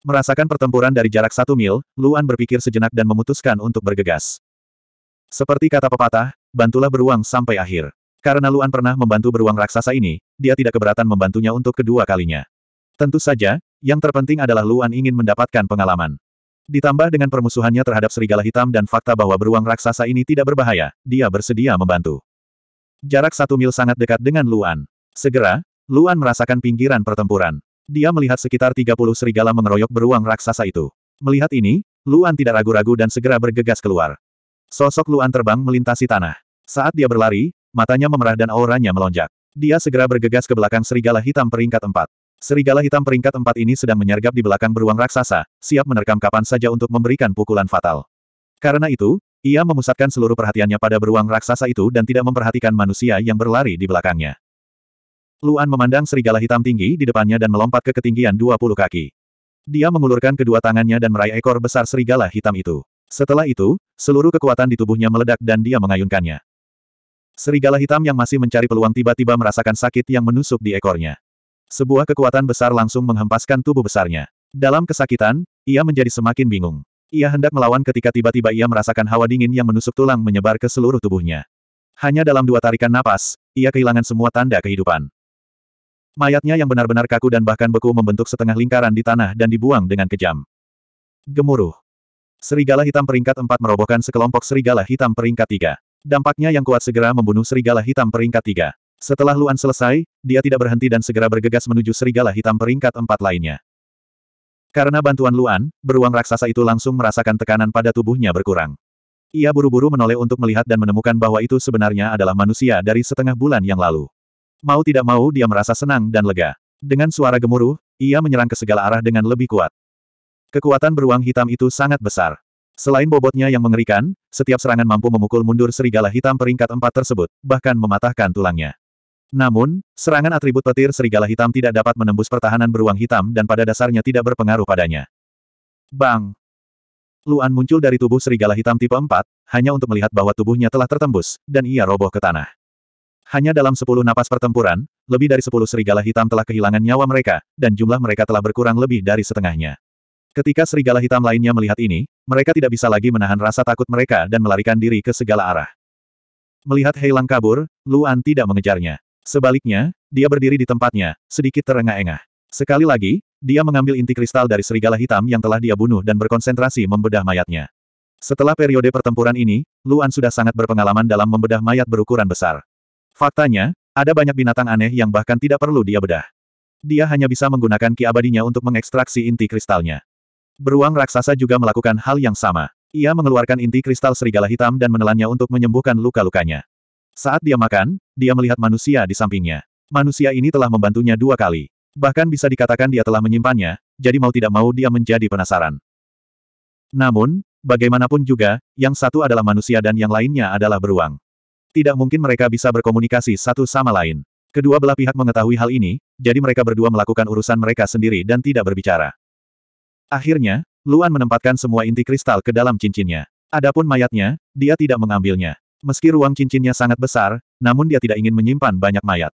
Merasakan pertempuran dari jarak satu mil, Luan berpikir sejenak dan memutuskan untuk bergegas. Seperti kata pepatah, bantulah beruang sampai akhir. Karena Luan pernah membantu beruang raksasa ini, dia tidak keberatan membantunya untuk kedua kalinya. Tentu saja, yang terpenting adalah Luan ingin mendapatkan pengalaman. Ditambah dengan permusuhannya terhadap serigala hitam dan fakta bahwa beruang raksasa ini tidak berbahaya, dia bersedia membantu. Jarak satu mil sangat dekat dengan Luan. Segera, Luan merasakan pinggiran pertempuran. Dia melihat sekitar 30 serigala mengeroyok beruang raksasa itu. Melihat ini, Luan tidak ragu-ragu dan segera bergegas keluar. Sosok Luan terbang melintasi tanah. Saat dia berlari, matanya memerah dan auranya melonjak. Dia segera bergegas ke belakang serigala hitam peringkat 4. Serigala hitam peringkat 4 ini sedang menyergap di belakang beruang raksasa, siap menerkam kapan saja untuk memberikan pukulan fatal. Karena itu, ia memusatkan seluruh perhatiannya pada beruang raksasa itu dan tidak memperhatikan manusia yang berlari di belakangnya. Luan memandang serigala hitam tinggi di depannya dan melompat ke ketinggian 20 kaki. Dia mengulurkan kedua tangannya dan meraih ekor besar serigala hitam itu. Setelah itu, seluruh kekuatan di tubuhnya meledak dan dia mengayunkannya. Serigala hitam yang masih mencari peluang tiba-tiba merasakan sakit yang menusuk di ekornya. Sebuah kekuatan besar langsung menghempaskan tubuh besarnya. Dalam kesakitan, ia menjadi semakin bingung. Ia hendak melawan ketika tiba-tiba ia merasakan hawa dingin yang menusuk tulang menyebar ke seluruh tubuhnya. Hanya dalam dua tarikan napas, ia kehilangan semua tanda kehidupan. Mayatnya yang benar-benar kaku dan bahkan beku membentuk setengah lingkaran di tanah dan dibuang dengan kejam. Gemuruh. Serigala hitam peringkat 4 merobohkan sekelompok serigala hitam peringkat 3. Dampaknya yang kuat segera membunuh serigala hitam peringkat 3. Setelah Luan selesai, dia tidak berhenti dan segera bergegas menuju serigala hitam peringkat 4 lainnya. Karena bantuan Luan, beruang raksasa itu langsung merasakan tekanan pada tubuhnya berkurang. Ia buru-buru menoleh untuk melihat dan menemukan bahwa itu sebenarnya adalah manusia dari setengah bulan yang lalu. Mau tidak mau dia merasa senang dan lega. Dengan suara gemuruh, ia menyerang ke segala arah dengan lebih kuat. Kekuatan beruang hitam itu sangat besar. Selain bobotnya yang mengerikan, setiap serangan mampu memukul mundur serigala hitam peringkat empat tersebut, bahkan mematahkan tulangnya. Namun, serangan atribut petir serigala hitam tidak dapat menembus pertahanan beruang hitam dan pada dasarnya tidak berpengaruh padanya. Bang! Luan muncul dari tubuh serigala hitam tipe 4, hanya untuk melihat bahwa tubuhnya telah tertembus, dan ia roboh ke tanah. Hanya dalam sepuluh napas pertempuran, lebih dari sepuluh serigala hitam telah kehilangan nyawa mereka, dan jumlah mereka telah berkurang lebih dari setengahnya. Ketika serigala hitam lainnya melihat ini, mereka tidak bisa lagi menahan rasa takut mereka dan melarikan diri ke segala arah. Melihat Heilang kabur, Luan tidak mengejarnya. Sebaliknya, dia berdiri di tempatnya, sedikit terengah-engah. Sekali lagi, dia mengambil inti kristal dari serigala hitam yang telah dia bunuh dan berkonsentrasi membedah mayatnya. Setelah periode pertempuran ini, Luan sudah sangat berpengalaman dalam membedah mayat berukuran besar. Faktanya, ada banyak binatang aneh yang bahkan tidak perlu dia bedah. Dia hanya bisa menggunakan ki abadinya untuk mengekstraksi inti kristalnya. Beruang raksasa juga melakukan hal yang sama. Ia mengeluarkan inti kristal serigala hitam dan menelannya untuk menyembuhkan luka-lukanya. Saat dia makan, dia melihat manusia di sampingnya. Manusia ini telah membantunya dua kali. Bahkan bisa dikatakan dia telah menyimpannya, jadi mau tidak mau dia menjadi penasaran. Namun, bagaimanapun juga, yang satu adalah manusia dan yang lainnya adalah beruang. Tidak mungkin mereka bisa berkomunikasi satu sama lain. Kedua belah pihak mengetahui hal ini, jadi mereka berdua melakukan urusan mereka sendiri dan tidak berbicara. Akhirnya, Luan menempatkan semua inti kristal ke dalam cincinnya. Adapun mayatnya, dia tidak mengambilnya. Meski ruang cincinnya sangat besar, namun dia tidak ingin menyimpan banyak mayat.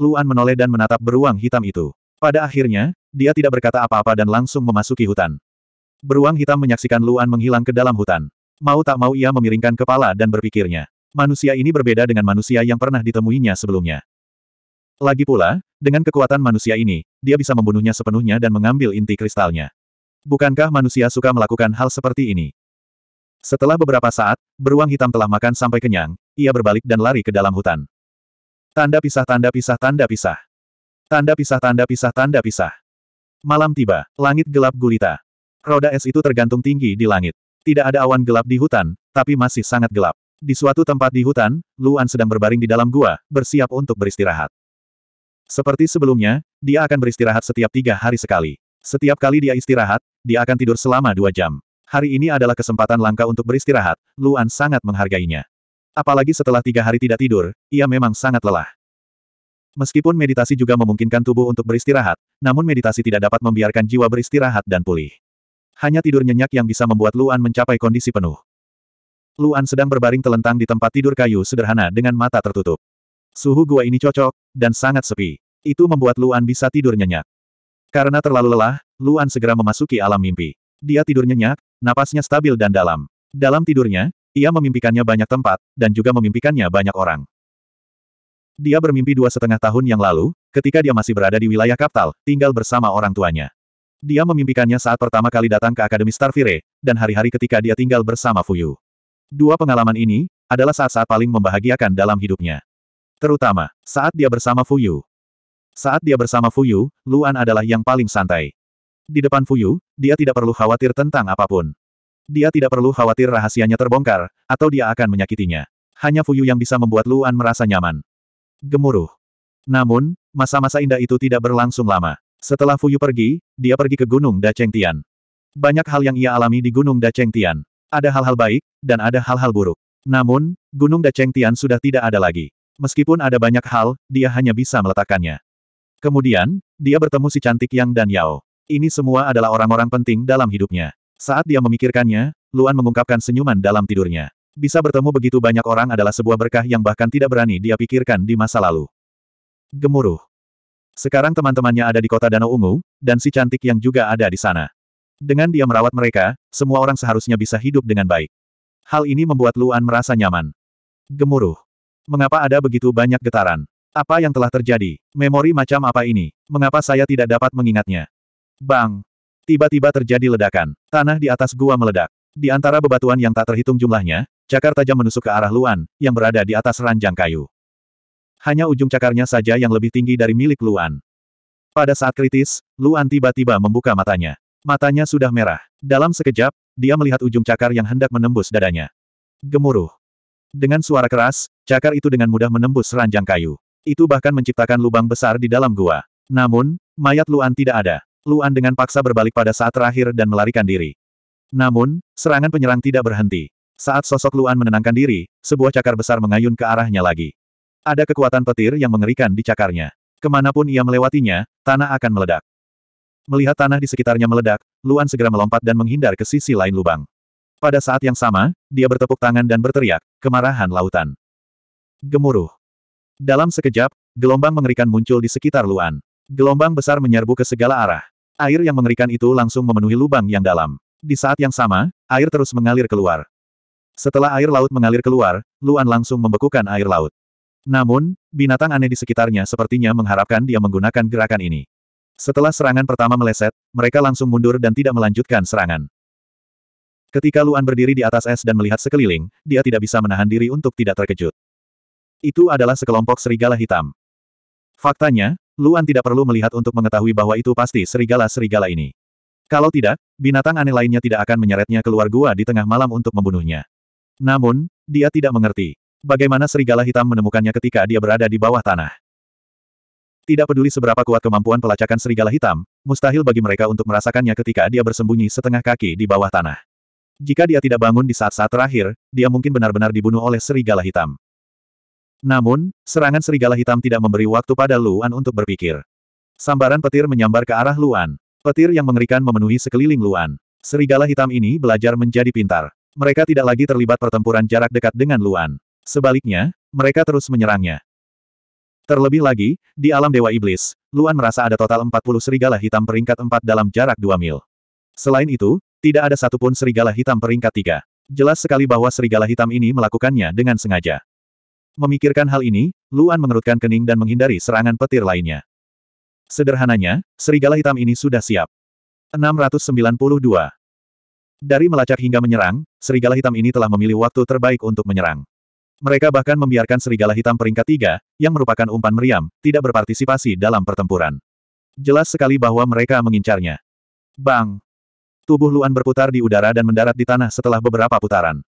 Luan menoleh dan menatap beruang hitam itu. Pada akhirnya, dia tidak berkata apa-apa dan langsung memasuki hutan. Beruang hitam menyaksikan Luan menghilang ke dalam hutan. Mau tak mau ia memiringkan kepala dan berpikirnya. Manusia ini berbeda dengan manusia yang pernah ditemuinya sebelumnya. Lagi pula, dengan kekuatan manusia ini, dia bisa membunuhnya sepenuhnya dan mengambil inti kristalnya. Bukankah manusia suka melakukan hal seperti ini? Setelah beberapa saat, beruang hitam telah makan sampai kenyang, ia berbalik dan lari ke dalam hutan. Tanda pisah tanda pisah tanda pisah. Tanda pisah tanda pisah tanda pisah. Malam tiba, langit gelap gulita. Roda es itu tergantung tinggi di langit. Tidak ada awan gelap di hutan, tapi masih sangat gelap. Di suatu tempat di hutan, Luan sedang berbaring di dalam gua, bersiap untuk beristirahat. Seperti sebelumnya, dia akan beristirahat setiap tiga hari sekali. Setiap kali dia istirahat, dia akan tidur selama dua jam. Hari ini adalah kesempatan langka untuk beristirahat, Luan sangat menghargainya. Apalagi setelah tiga hari tidak tidur, ia memang sangat lelah. Meskipun meditasi juga memungkinkan tubuh untuk beristirahat, namun meditasi tidak dapat membiarkan jiwa beristirahat dan pulih. Hanya tidur nyenyak yang bisa membuat Luan mencapai kondisi penuh. Luan sedang berbaring telentang di tempat tidur kayu sederhana dengan mata tertutup. Suhu gua ini cocok, dan sangat sepi. Itu membuat Luan bisa tidur nyenyak. Karena terlalu lelah, Luan segera memasuki alam mimpi. Dia tidur nyenyak, napasnya stabil dan dalam. Dalam tidurnya, ia memimpikannya banyak tempat, dan juga memimpikannya banyak orang. Dia bermimpi dua setengah tahun yang lalu, ketika dia masih berada di wilayah Kaptal, tinggal bersama orang tuanya. Dia memimpikannya saat pertama kali datang ke Akademi Starfire, dan hari-hari ketika dia tinggal bersama Fuyu. Dua pengalaman ini, adalah saat-saat paling membahagiakan dalam hidupnya. Terutama, saat dia bersama Fuyu. Saat dia bersama Fuyu, Luan adalah yang paling santai. Di depan Fuyu, dia tidak perlu khawatir tentang apapun. Dia tidak perlu khawatir rahasianya terbongkar, atau dia akan menyakitinya. Hanya Fuyu yang bisa membuat Luan merasa nyaman. Gemuruh. Namun, masa-masa indah itu tidak berlangsung lama. Setelah Fuyu pergi, dia pergi ke Gunung Dacheng Tian. Banyak hal yang ia alami di Gunung Dacheng Tian. Ada hal-hal baik, dan ada hal-hal buruk. Namun, Gunung Daceng Tian sudah tidak ada lagi. Meskipun ada banyak hal, dia hanya bisa meletakkannya. Kemudian, dia bertemu si cantik Yang dan Yao. Ini semua adalah orang-orang penting dalam hidupnya. Saat dia memikirkannya, Luan mengungkapkan senyuman dalam tidurnya. Bisa bertemu begitu banyak orang adalah sebuah berkah yang bahkan tidak berani dia pikirkan di masa lalu. Gemuruh. Sekarang teman-temannya ada di kota Danau Ungu, dan si cantik yang juga ada di sana. Dengan dia merawat mereka, semua orang seharusnya bisa hidup dengan baik. Hal ini membuat Luan merasa nyaman. Gemuruh. Mengapa ada begitu banyak getaran? Apa yang telah terjadi? Memori macam apa ini? Mengapa saya tidak dapat mengingatnya? Bang! Tiba-tiba terjadi ledakan. Tanah di atas gua meledak. Di antara bebatuan yang tak terhitung jumlahnya, cakar tajam menusuk ke arah Luan, yang berada di atas ranjang kayu. Hanya ujung cakarnya saja yang lebih tinggi dari milik Luan. Pada saat kritis, Luan tiba-tiba membuka matanya. Matanya sudah merah. Dalam sekejap, dia melihat ujung cakar yang hendak menembus dadanya. Gemuruh. Dengan suara keras, cakar itu dengan mudah menembus ranjang kayu. Itu bahkan menciptakan lubang besar di dalam gua. Namun, mayat Luan tidak ada. Luan dengan paksa berbalik pada saat terakhir dan melarikan diri. Namun, serangan penyerang tidak berhenti. Saat sosok Luan menenangkan diri, sebuah cakar besar mengayun ke arahnya lagi. Ada kekuatan petir yang mengerikan di cakarnya. Kemanapun ia melewatinya, tanah akan meledak. Melihat tanah di sekitarnya meledak, Luan segera melompat dan menghindar ke sisi lain lubang. Pada saat yang sama, dia bertepuk tangan dan berteriak, kemarahan lautan. Gemuruh. Dalam sekejap, gelombang mengerikan muncul di sekitar Luan. Gelombang besar menyerbu ke segala arah. Air yang mengerikan itu langsung memenuhi lubang yang dalam. Di saat yang sama, air terus mengalir keluar. Setelah air laut mengalir keluar, Luan langsung membekukan air laut. Namun, binatang aneh di sekitarnya sepertinya mengharapkan dia menggunakan gerakan ini. Setelah serangan pertama meleset, mereka langsung mundur dan tidak melanjutkan serangan. Ketika Luan berdiri di atas es dan melihat sekeliling, dia tidak bisa menahan diri untuk tidak terkejut. Itu adalah sekelompok serigala hitam. Faktanya, Luan tidak perlu melihat untuk mengetahui bahwa itu pasti serigala-serigala ini. Kalau tidak, binatang aneh lainnya tidak akan menyeretnya keluar gua di tengah malam untuk membunuhnya. Namun, dia tidak mengerti. Bagaimana serigala hitam menemukannya ketika dia berada di bawah tanah. Tidak peduli seberapa kuat kemampuan pelacakan serigala hitam, mustahil bagi mereka untuk merasakannya ketika dia bersembunyi setengah kaki di bawah tanah. Jika dia tidak bangun di saat-saat terakhir, dia mungkin benar-benar dibunuh oleh serigala hitam. Namun, serangan serigala hitam tidak memberi waktu pada Luan untuk berpikir. Sambaran petir menyambar ke arah Luan. Petir yang mengerikan memenuhi sekeliling Luan. Serigala hitam ini belajar menjadi pintar. Mereka tidak lagi terlibat pertempuran jarak dekat dengan Luan. Sebaliknya, mereka terus menyerangnya. Terlebih lagi, di alam Dewa Iblis, Luan merasa ada total 40 serigala hitam peringkat 4 dalam jarak 2 mil. Selain itu, tidak ada satupun serigala hitam peringkat 3. Jelas sekali bahwa serigala hitam ini melakukannya dengan sengaja. Memikirkan hal ini, Luan mengerutkan kening dan menghindari serangan petir lainnya. Sederhananya, serigala hitam ini sudah siap. 692. Dari melacak hingga menyerang, serigala hitam ini telah memilih waktu terbaik untuk menyerang. Mereka bahkan membiarkan serigala hitam peringkat tiga, yang merupakan umpan meriam, tidak berpartisipasi dalam pertempuran. Jelas sekali bahwa mereka mengincarnya. Bang! Tubuh Luan berputar di udara dan mendarat di tanah setelah beberapa putaran.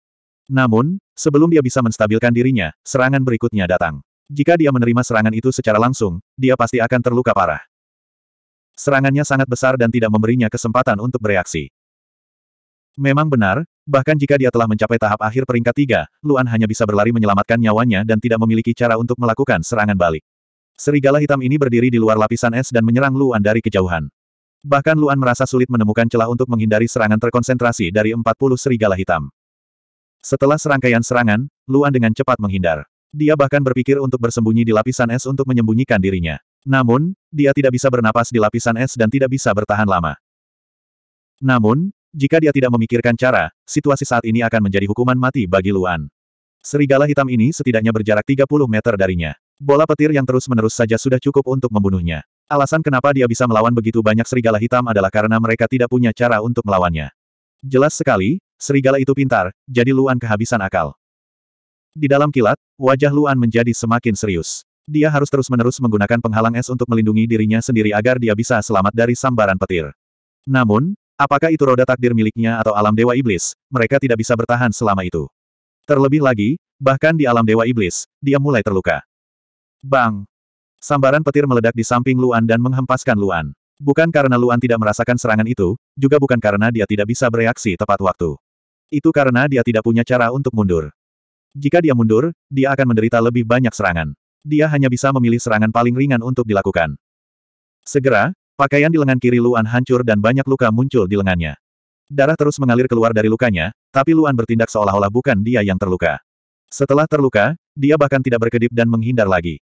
Namun, sebelum dia bisa menstabilkan dirinya, serangan berikutnya datang. Jika dia menerima serangan itu secara langsung, dia pasti akan terluka parah. Serangannya sangat besar dan tidak memberinya kesempatan untuk bereaksi. Memang benar, bahkan jika dia telah mencapai tahap akhir peringkat tiga, Luan hanya bisa berlari menyelamatkan nyawanya dan tidak memiliki cara untuk melakukan serangan balik. Serigala hitam ini berdiri di luar lapisan es dan menyerang Luan dari kejauhan. Bahkan Luan merasa sulit menemukan celah untuk menghindari serangan terkonsentrasi dari 40 serigala hitam. Setelah serangkaian serangan, Luan dengan cepat menghindar. Dia bahkan berpikir untuk bersembunyi di lapisan es untuk menyembunyikan dirinya. Namun, dia tidak bisa bernapas di lapisan es dan tidak bisa bertahan lama. Namun, jika dia tidak memikirkan cara, situasi saat ini akan menjadi hukuman mati bagi Luan. Serigala hitam ini setidaknya berjarak 30 meter darinya. Bola petir yang terus-menerus saja sudah cukup untuk membunuhnya. Alasan kenapa dia bisa melawan begitu banyak serigala hitam adalah karena mereka tidak punya cara untuk melawannya. Jelas sekali, serigala itu pintar, jadi Luan kehabisan akal. Di dalam kilat, wajah Luan menjadi semakin serius. Dia harus terus-menerus menggunakan penghalang es untuk melindungi dirinya sendiri agar dia bisa selamat dari sambaran petir. Namun, Apakah itu roda takdir miliknya atau alam Dewa Iblis, mereka tidak bisa bertahan selama itu. Terlebih lagi, bahkan di alam Dewa Iblis, dia mulai terluka. Bang! Sambaran petir meledak di samping Luan dan menghempaskan Luan. Bukan karena Luan tidak merasakan serangan itu, juga bukan karena dia tidak bisa bereaksi tepat waktu. Itu karena dia tidak punya cara untuk mundur. Jika dia mundur, dia akan menderita lebih banyak serangan. Dia hanya bisa memilih serangan paling ringan untuk dilakukan. Segera, Pakaian di lengan kiri Luan hancur dan banyak luka muncul di lengannya. Darah terus mengalir keluar dari lukanya, tapi Luan bertindak seolah-olah bukan dia yang terluka. Setelah terluka, dia bahkan tidak berkedip dan menghindar lagi.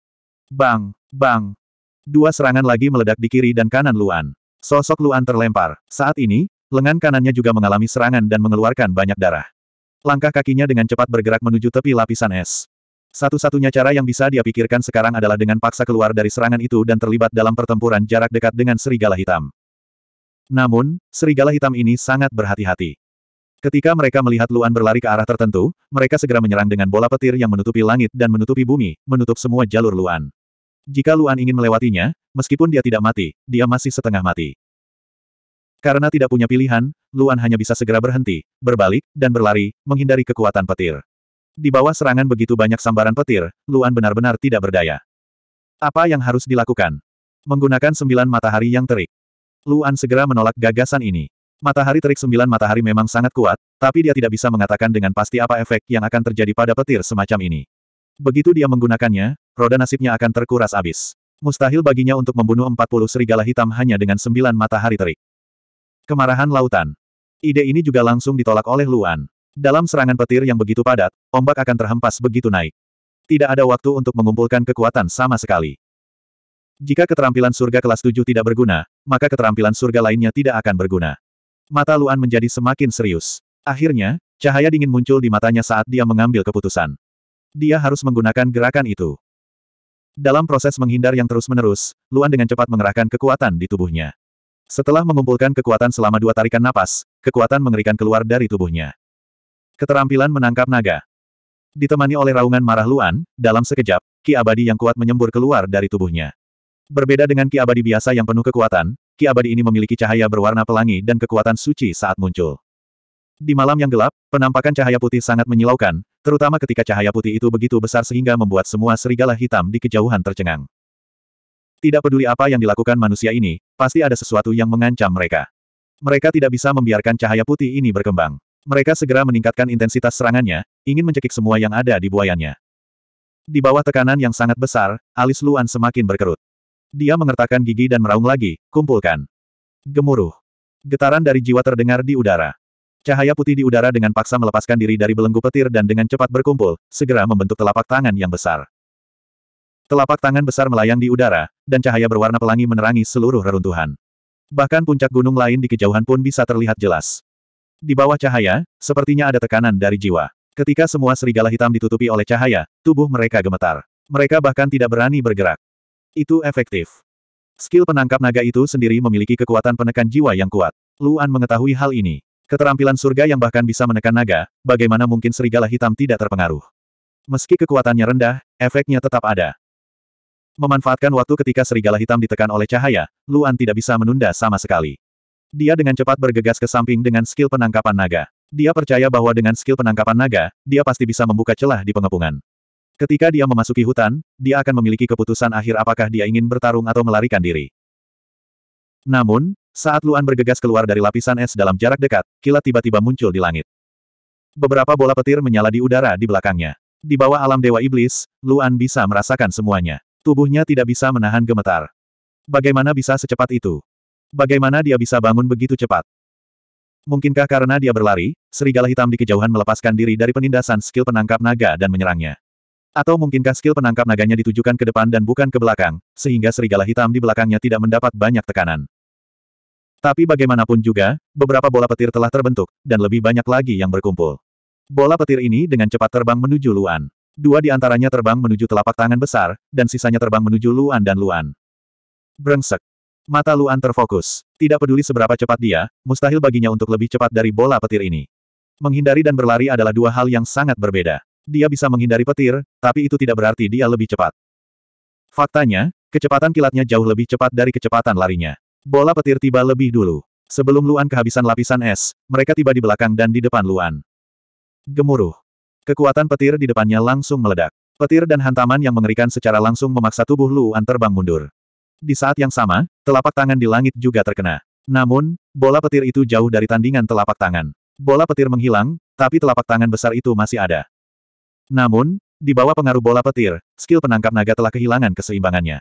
Bang! Bang! Dua serangan lagi meledak di kiri dan kanan Luan. Sosok Luan terlempar. Saat ini, lengan kanannya juga mengalami serangan dan mengeluarkan banyak darah. Langkah kakinya dengan cepat bergerak menuju tepi lapisan es. Satu-satunya cara yang bisa dia pikirkan sekarang adalah dengan paksa keluar dari serangan itu dan terlibat dalam pertempuran jarak dekat dengan serigala hitam. Namun, serigala hitam ini sangat berhati-hati. Ketika mereka melihat Luan berlari ke arah tertentu, mereka segera menyerang dengan bola petir yang menutupi langit dan menutupi bumi, menutup semua jalur Luan. Jika Luan ingin melewatinya, meskipun dia tidak mati, dia masih setengah mati. Karena tidak punya pilihan, Luan hanya bisa segera berhenti, berbalik, dan berlari, menghindari kekuatan petir. Di bawah serangan begitu banyak sambaran petir, Luan benar-benar tidak berdaya. Apa yang harus dilakukan? Menggunakan sembilan matahari yang terik. Luan segera menolak gagasan ini. Matahari terik sembilan matahari memang sangat kuat, tapi dia tidak bisa mengatakan dengan pasti apa efek yang akan terjadi pada petir semacam ini. Begitu dia menggunakannya, roda nasibnya akan terkuras abis. Mustahil baginya untuk membunuh 40 serigala hitam hanya dengan sembilan matahari terik. Kemarahan lautan. Ide ini juga langsung ditolak oleh Luan. Dalam serangan petir yang begitu padat, ombak akan terhempas begitu naik. Tidak ada waktu untuk mengumpulkan kekuatan sama sekali. Jika keterampilan surga kelas 7 tidak berguna, maka keterampilan surga lainnya tidak akan berguna. Mata Luan menjadi semakin serius. Akhirnya, cahaya dingin muncul di matanya saat dia mengambil keputusan. Dia harus menggunakan gerakan itu. Dalam proses menghindar yang terus-menerus, Luan dengan cepat mengerahkan kekuatan di tubuhnya. Setelah mengumpulkan kekuatan selama dua tarikan napas, kekuatan mengerikan keluar dari tubuhnya. Keterampilan menangkap naga. Ditemani oleh raungan marah Luan, dalam sekejap, ki abadi yang kuat menyembur keluar dari tubuhnya. Berbeda dengan ki abadi biasa yang penuh kekuatan, ki abadi ini memiliki cahaya berwarna pelangi dan kekuatan suci saat muncul. Di malam yang gelap, penampakan cahaya putih sangat menyilaukan, terutama ketika cahaya putih itu begitu besar sehingga membuat semua serigala hitam di kejauhan tercengang. Tidak peduli apa yang dilakukan manusia ini, pasti ada sesuatu yang mengancam mereka. Mereka tidak bisa membiarkan cahaya putih ini berkembang. Mereka segera meningkatkan intensitas serangannya, ingin mencekik semua yang ada di buayanya. Di bawah tekanan yang sangat besar, alis Luan semakin berkerut. Dia mengertakkan gigi dan meraung lagi, kumpulkan. Gemuruh. Getaran dari jiwa terdengar di udara. Cahaya putih di udara dengan paksa melepaskan diri dari belenggu petir dan dengan cepat berkumpul, segera membentuk telapak tangan yang besar. Telapak tangan besar melayang di udara, dan cahaya berwarna pelangi menerangi seluruh reruntuhan. Bahkan puncak gunung lain di kejauhan pun bisa terlihat jelas. Di bawah cahaya, sepertinya ada tekanan dari jiwa. Ketika semua serigala hitam ditutupi oleh cahaya, tubuh mereka gemetar. Mereka bahkan tidak berani bergerak. Itu efektif. Skill penangkap naga itu sendiri memiliki kekuatan penekan jiwa yang kuat. Luan mengetahui hal ini. Keterampilan surga yang bahkan bisa menekan naga, bagaimana mungkin serigala hitam tidak terpengaruh. Meski kekuatannya rendah, efeknya tetap ada. Memanfaatkan waktu ketika serigala hitam ditekan oleh cahaya, Luan tidak bisa menunda sama sekali. Dia dengan cepat bergegas ke samping dengan skill penangkapan naga. Dia percaya bahwa dengan skill penangkapan naga, dia pasti bisa membuka celah di pengepungan. Ketika dia memasuki hutan, dia akan memiliki keputusan akhir apakah dia ingin bertarung atau melarikan diri. Namun, saat Luan bergegas keluar dari lapisan es dalam jarak dekat, kilat tiba-tiba muncul di langit. Beberapa bola petir menyala di udara di belakangnya. Di bawah alam Dewa Iblis, Luan bisa merasakan semuanya. Tubuhnya tidak bisa menahan gemetar. Bagaimana bisa secepat itu? Bagaimana dia bisa bangun begitu cepat? Mungkinkah karena dia berlari, serigala hitam di kejauhan melepaskan diri dari penindasan skill penangkap naga dan menyerangnya? Atau mungkinkah skill penangkap naganya ditujukan ke depan dan bukan ke belakang, sehingga serigala hitam di belakangnya tidak mendapat banyak tekanan? Tapi bagaimanapun juga, beberapa bola petir telah terbentuk, dan lebih banyak lagi yang berkumpul. Bola petir ini dengan cepat terbang menuju Luan. Dua di antaranya terbang menuju telapak tangan besar, dan sisanya terbang menuju Luan dan Luan. Brengsek. Mata Luan terfokus. Tidak peduli seberapa cepat dia, mustahil baginya untuk lebih cepat dari bola petir ini. Menghindari dan berlari adalah dua hal yang sangat berbeda. Dia bisa menghindari petir, tapi itu tidak berarti dia lebih cepat. Faktanya, kecepatan kilatnya jauh lebih cepat dari kecepatan larinya. Bola petir tiba lebih dulu. Sebelum Luan kehabisan lapisan es, mereka tiba di belakang dan di depan Luan. Gemuruh. Kekuatan petir di depannya langsung meledak. Petir dan hantaman yang mengerikan secara langsung memaksa tubuh Luan terbang mundur. Di saat yang sama, telapak tangan di langit juga terkena. Namun, bola petir itu jauh dari tandingan telapak tangan. Bola petir menghilang, tapi telapak tangan besar itu masih ada. Namun, di bawah pengaruh bola petir, skill penangkap naga telah kehilangan keseimbangannya.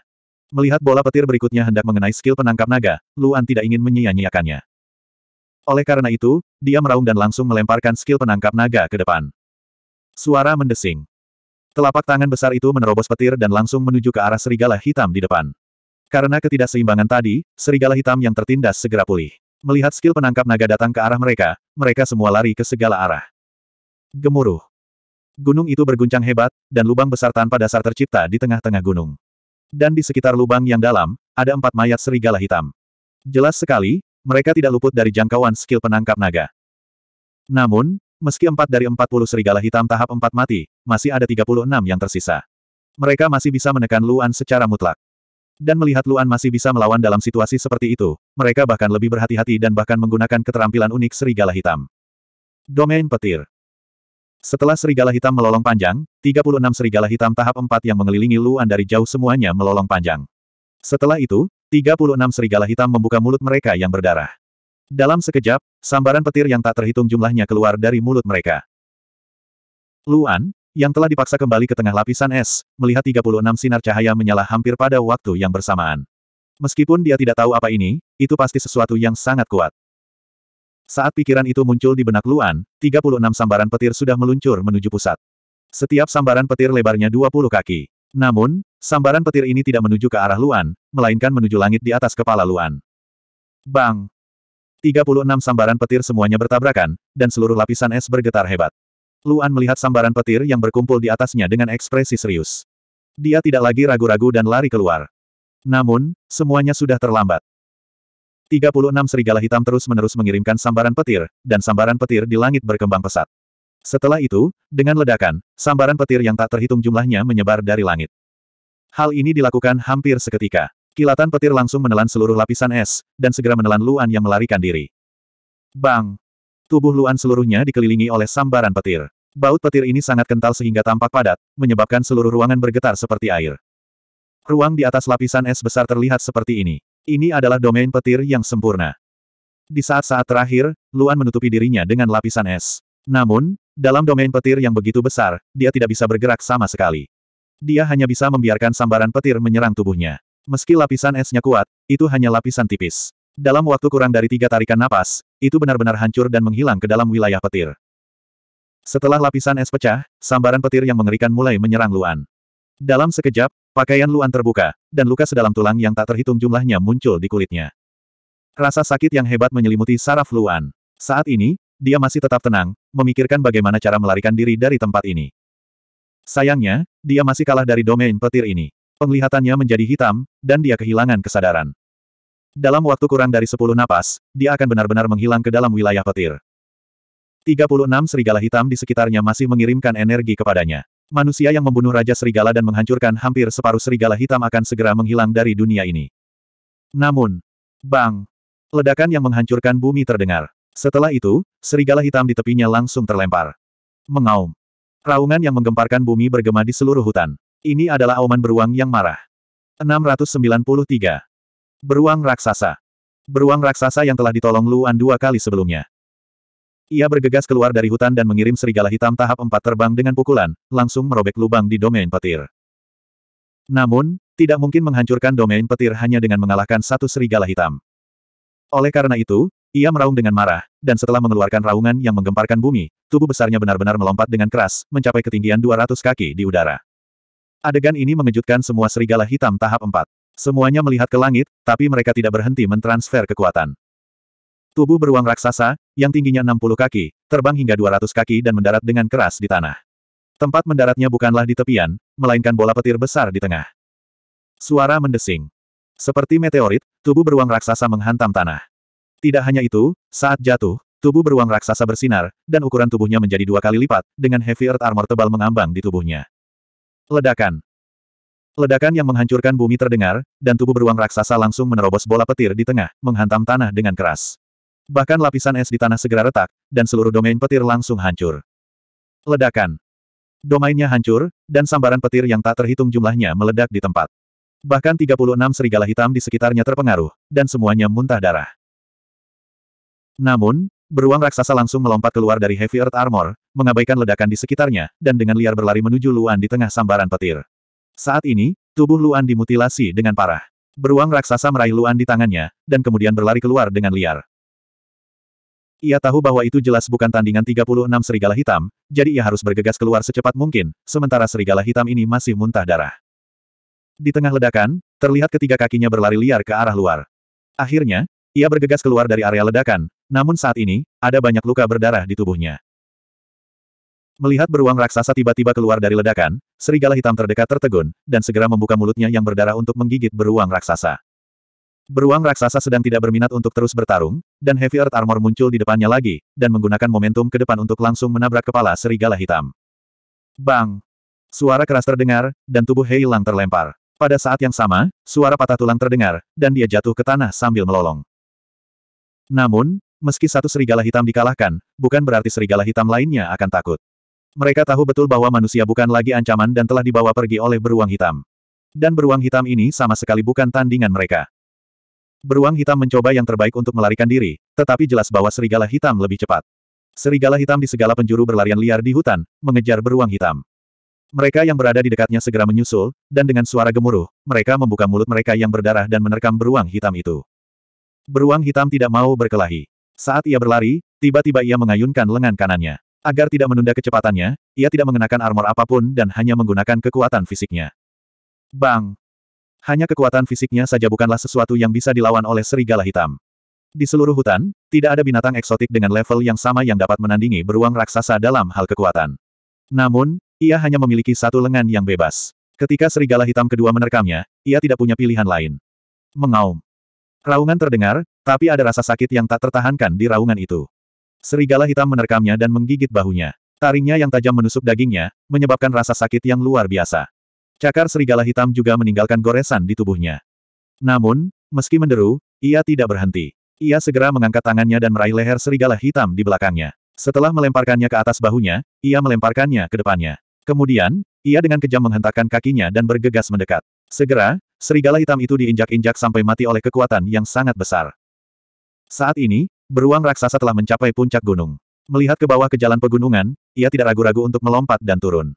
Melihat bola petir berikutnya hendak mengenai skill penangkap naga, Luan tidak ingin menyia-nyiakannya. Oleh karena itu, dia meraung dan langsung melemparkan skill penangkap naga ke depan. Suara mendesing. Telapak tangan besar itu menerobos petir dan langsung menuju ke arah serigala hitam di depan. Karena ketidakseimbangan tadi, serigala hitam yang tertindas segera pulih. Melihat skill penangkap naga datang ke arah mereka, mereka semua lari ke segala arah. Gemuruh. Gunung itu berguncang hebat, dan lubang besar tanpa dasar tercipta di tengah-tengah gunung. Dan di sekitar lubang yang dalam, ada empat mayat serigala hitam. Jelas sekali, mereka tidak luput dari jangkauan skill penangkap naga. Namun, meski empat dari empat puluh serigala hitam tahap empat mati, masih ada tiga puluh enam yang tersisa. Mereka masih bisa menekan Luan secara mutlak dan melihat Luan masih bisa melawan dalam situasi seperti itu, mereka bahkan lebih berhati-hati dan bahkan menggunakan keterampilan unik serigala hitam. Domain petir. Setelah serigala hitam melolong panjang, 36 serigala hitam tahap 4 yang mengelilingi Luan dari jauh semuanya melolong panjang. Setelah itu, 36 serigala hitam membuka mulut mereka yang berdarah. Dalam sekejap, sambaran petir yang tak terhitung jumlahnya keluar dari mulut mereka. Luan, yang telah dipaksa kembali ke tengah lapisan es, melihat 36 sinar cahaya menyala hampir pada waktu yang bersamaan. Meskipun dia tidak tahu apa ini, itu pasti sesuatu yang sangat kuat. Saat pikiran itu muncul di benak Luan, 36 sambaran petir sudah meluncur menuju pusat. Setiap sambaran petir lebarnya 20 kaki. Namun, sambaran petir ini tidak menuju ke arah Luan, melainkan menuju langit di atas kepala Luan. Bang! 36 sambaran petir semuanya bertabrakan, dan seluruh lapisan es bergetar hebat. Luan melihat sambaran petir yang berkumpul di atasnya dengan ekspresi serius. Dia tidak lagi ragu-ragu dan lari keluar. Namun, semuanya sudah terlambat. 36 serigala hitam terus-menerus mengirimkan sambaran petir, dan sambaran petir di langit berkembang pesat. Setelah itu, dengan ledakan, sambaran petir yang tak terhitung jumlahnya menyebar dari langit. Hal ini dilakukan hampir seketika. Kilatan petir langsung menelan seluruh lapisan es, dan segera menelan Luan yang melarikan diri. Bang! Tubuh Luan seluruhnya dikelilingi oleh sambaran petir. Baut petir ini sangat kental sehingga tampak padat, menyebabkan seluruh ruangan bergetar seperti air. Ruang di atas lapisan es besar terlihat seperti ini. Ini adalah domain petir yang sempurna. Di saat-saat terakhir, Luan menutupi dirinya dengan lapisan es. Namun, dalam domain petir yang begitu besar, dia tidak bisa bergerak sama sekali. Dia hanya bisa membiarkan sambaran petir menyerang tubuhnya. Meski lapisan esnya kuat, itu hanya lapisan tipis. Dalam waktu kurang dari tiga tarikan napas, itu benar-benar hancur dan menghilang ke dalam wilayah petir. Setelah lapisan es pecah, sambaran petir yang mengerikan mulai menyerang Luan. Dalam sekejap, pakaian Luan terbuka, dan luka sedalam tulang yang tak terhitung jumlahnya muncul di kulitnya. Rasa sakit yang hebat menyelimuti saraf Luan. Saat ini, dia masih tetap tenang, memikirkan bagaimana cara melarikan diri dari tempat ini. Sayangnya, dia masih kalah dari domain petir ini. Penglihatannya menjadi hitam, dan dia kehilangan kesadaran. Dalam waktu kurang dari 10 napas, dia akan benar-benar menghilang ke dalam wilayah petir. 36 serigala hitam di sekitarnya masih mengirimkan energi kepadanya. Manusia yang membunuh Raja Serigala dan menghancurkan hampir separuh serigala hitam akan segera menghilang dari dunia ini. Namun, bang! Ledakan yang menghancurkan bumi terdengar. Setelah itu, serigala hitam di tepinya langsung terlempar. Mengaum. Raungan yang menggemparkan bumi bergema di seluruh hutan. Ini adalah auman beruang yang marah. 693. Beruang raksasa. Beruang raksasa yang telah ditolong Luan dua kali sebelumnya. Ia bergegas keluar dari hutan dan mengirim serigala hitam tahap empat terbang dengan pukulan, langsung merobek lubang di domain petir. Namun, tidak mungkin menghancurkan domain petir hanya dengan mengalahkan satu serigala hitam. Oleh karena itu, ia meraung dengan marah, dan setelah mengeluarkan raungan yang menggemparkan bumi, tubuh besarnya benar-benar melompat dengan keras, mencapai ketinggian 200 kaki di udara. Adegan ini mengejutkan semua serigala hitam tahap 4. Semuanya melihat ke langit, tapi mereka tidak berhenti mentransfer kekuatan. Tubuh beruang raksasa, yang tingginya 60 kaki, terbang hingga 200 kaki dan mendarat dengan keras di tanah. Tempat mendaratnya bukanlah di tepian, melainkan bola petir besar di tengah. Suara mendesing. Seperti meteorit, tubuh beruang raksasa menghantam tanah. Tidak hanya itu, saat jatuh, tubuh beruang raksasa bersinar, dan ukuran tubuhnya menjadi dua kali lipat, dengan heavy earth armor tebal mengambang di tubuhnya. Ledakan. Ledakan yang menghancurkan bumi terdengar, dan tubuh beruang raksasa langsung menerobos bola petir di tengah, menghantam tanah dengan keras. Bahkan lapisan es di tanah segera retak, dan seluruh domain petir langsung hancur. Ledakan. Domainnya hancur, dan sambaran petir yang tak terhitung jumlahnya meledak di tempat. Bahkan 36 serigala hitam di sekitarnya terpengaruh, dan semuanya muntah darah. Namun, Beruang raksasa langsung melompat keluar dari Heavy Earth Armor, mengabaikan ledakan di sekitarnya, dan dengan liar berlari menuju Luan di tengah sambaran petir. Saat ini, tubuh Luan dimutilasi dengan parah. Beruang raksasa meraih Luan di tangannya, dan kemudian berlari keluar dengan liar. Ia tahu bahwa itu jelas bukan tandingan 36 serigala hitam, jadi ia harus bergegas keluar secepat mungkin, sementara serigala hitam ini masih muntah darah. Di tengah ledakan, terlihat ketiga kakinya berlari liar ke arah luar. Akhirnya, ia bergegas keluar dari area ledakan, namun saat ini, ada banyak luka berdarah di tubuhnya. Melihat beruang raksasa tiba-tiba keluar dari ledakan, serigala hitam terdekat tertegun, dan segera membuka mulutnya yang berdarah untuk menggigit beruang raksasa. Beruang raksasa sedang tidak berminat untuk terus bertarung, dan Heavy Earth Armor muncul di depannya lagi, dan menggunakan momentum ke depan untuk langsung menabrak kepala serigala hitam. Bang! Suara keras terdengar, dan tubuh Hei Lang terlempar. Pada saat yang sama, suara patah tulang terdengar, dan dia jatuh ke tanah sambil melolong. Namun, meski satu serigala hitam dikalahkan, bukan berarti serigala hitam lainnya akan takut. Mereka tahu betul bahwa manusia bukan lagi ancaman dan telah dibawa pergi oleh beruang hitam. Dan beruang hitam ini sama sekali bukan tandingan mereka. Beruang hitam mencoba yang terbaik untuk melarikan diri, tetapi jelas bahwa serigala hitam lebih cepat. Serigala hitam di segala penjuru berlarian liar di hutan, mengejar beruang hitam. Mereka yang berada di dekatnya segera menyusul, dan dengan suara gemuruh, mereka membuka mulut mereka yang berdarah dan menerkam beruang hitam itu. Beruang hitam tidak mau berkelahi. Saat ia berlari, tiba-tiba ia mengayunkan lengan kanannya. Agar tidak menunda kecepatannya, ia tidak mengenakan armor apapun dan hanya menggunakan kekuatan fisiknya. Bang! Hanya kekuatan fisiknya saja bukanlah sesuatu yang bisa dilawan oleh serigala hitam. Di seluruh hutan, tidak ada binatang eksotik dengan level yang sama yang dapat menandingi beruang raksasa dalam hal kekuatan. Namun, ia hanya memiliki satu lengan yang bebas. Ketika serigala hitam kedua menerkamnya, ia tidak punya pilihan lain. Mengaum. Raungan terdengar, tapi ada rasa sakit yang tak tertahankan di raungan itu. Serigala hitam menerkamnya dan menggigit bahunya. Taringnya yang tajam menusuk dagingnya, menyebabkan rasa sakit yang luar biasa. Cakar serigala hitam juga meninggalkan goresan di tubuhnya. Namun, meski menderu, ia tidak berhenti. Ia segera mengangkat tangannya dan meraih leher serigala hitam di belakangnya. Setelah melemparkannya ke atas bahunya, ia melemparkannya ke depannya. Kemudian, ia dengan kejam menghentakkan kakinya dan bergegas mendekat. Segera, serigala hitam itu diinjak-injak sampai mati oleh kekuatan yang sangat besar. Saat ini, Beruang raksasa telah mencapai puncak gunung. Melihat ke bawah ke jalan pegunungan, ia tidak ragu-ragu untuk melompat dan turun.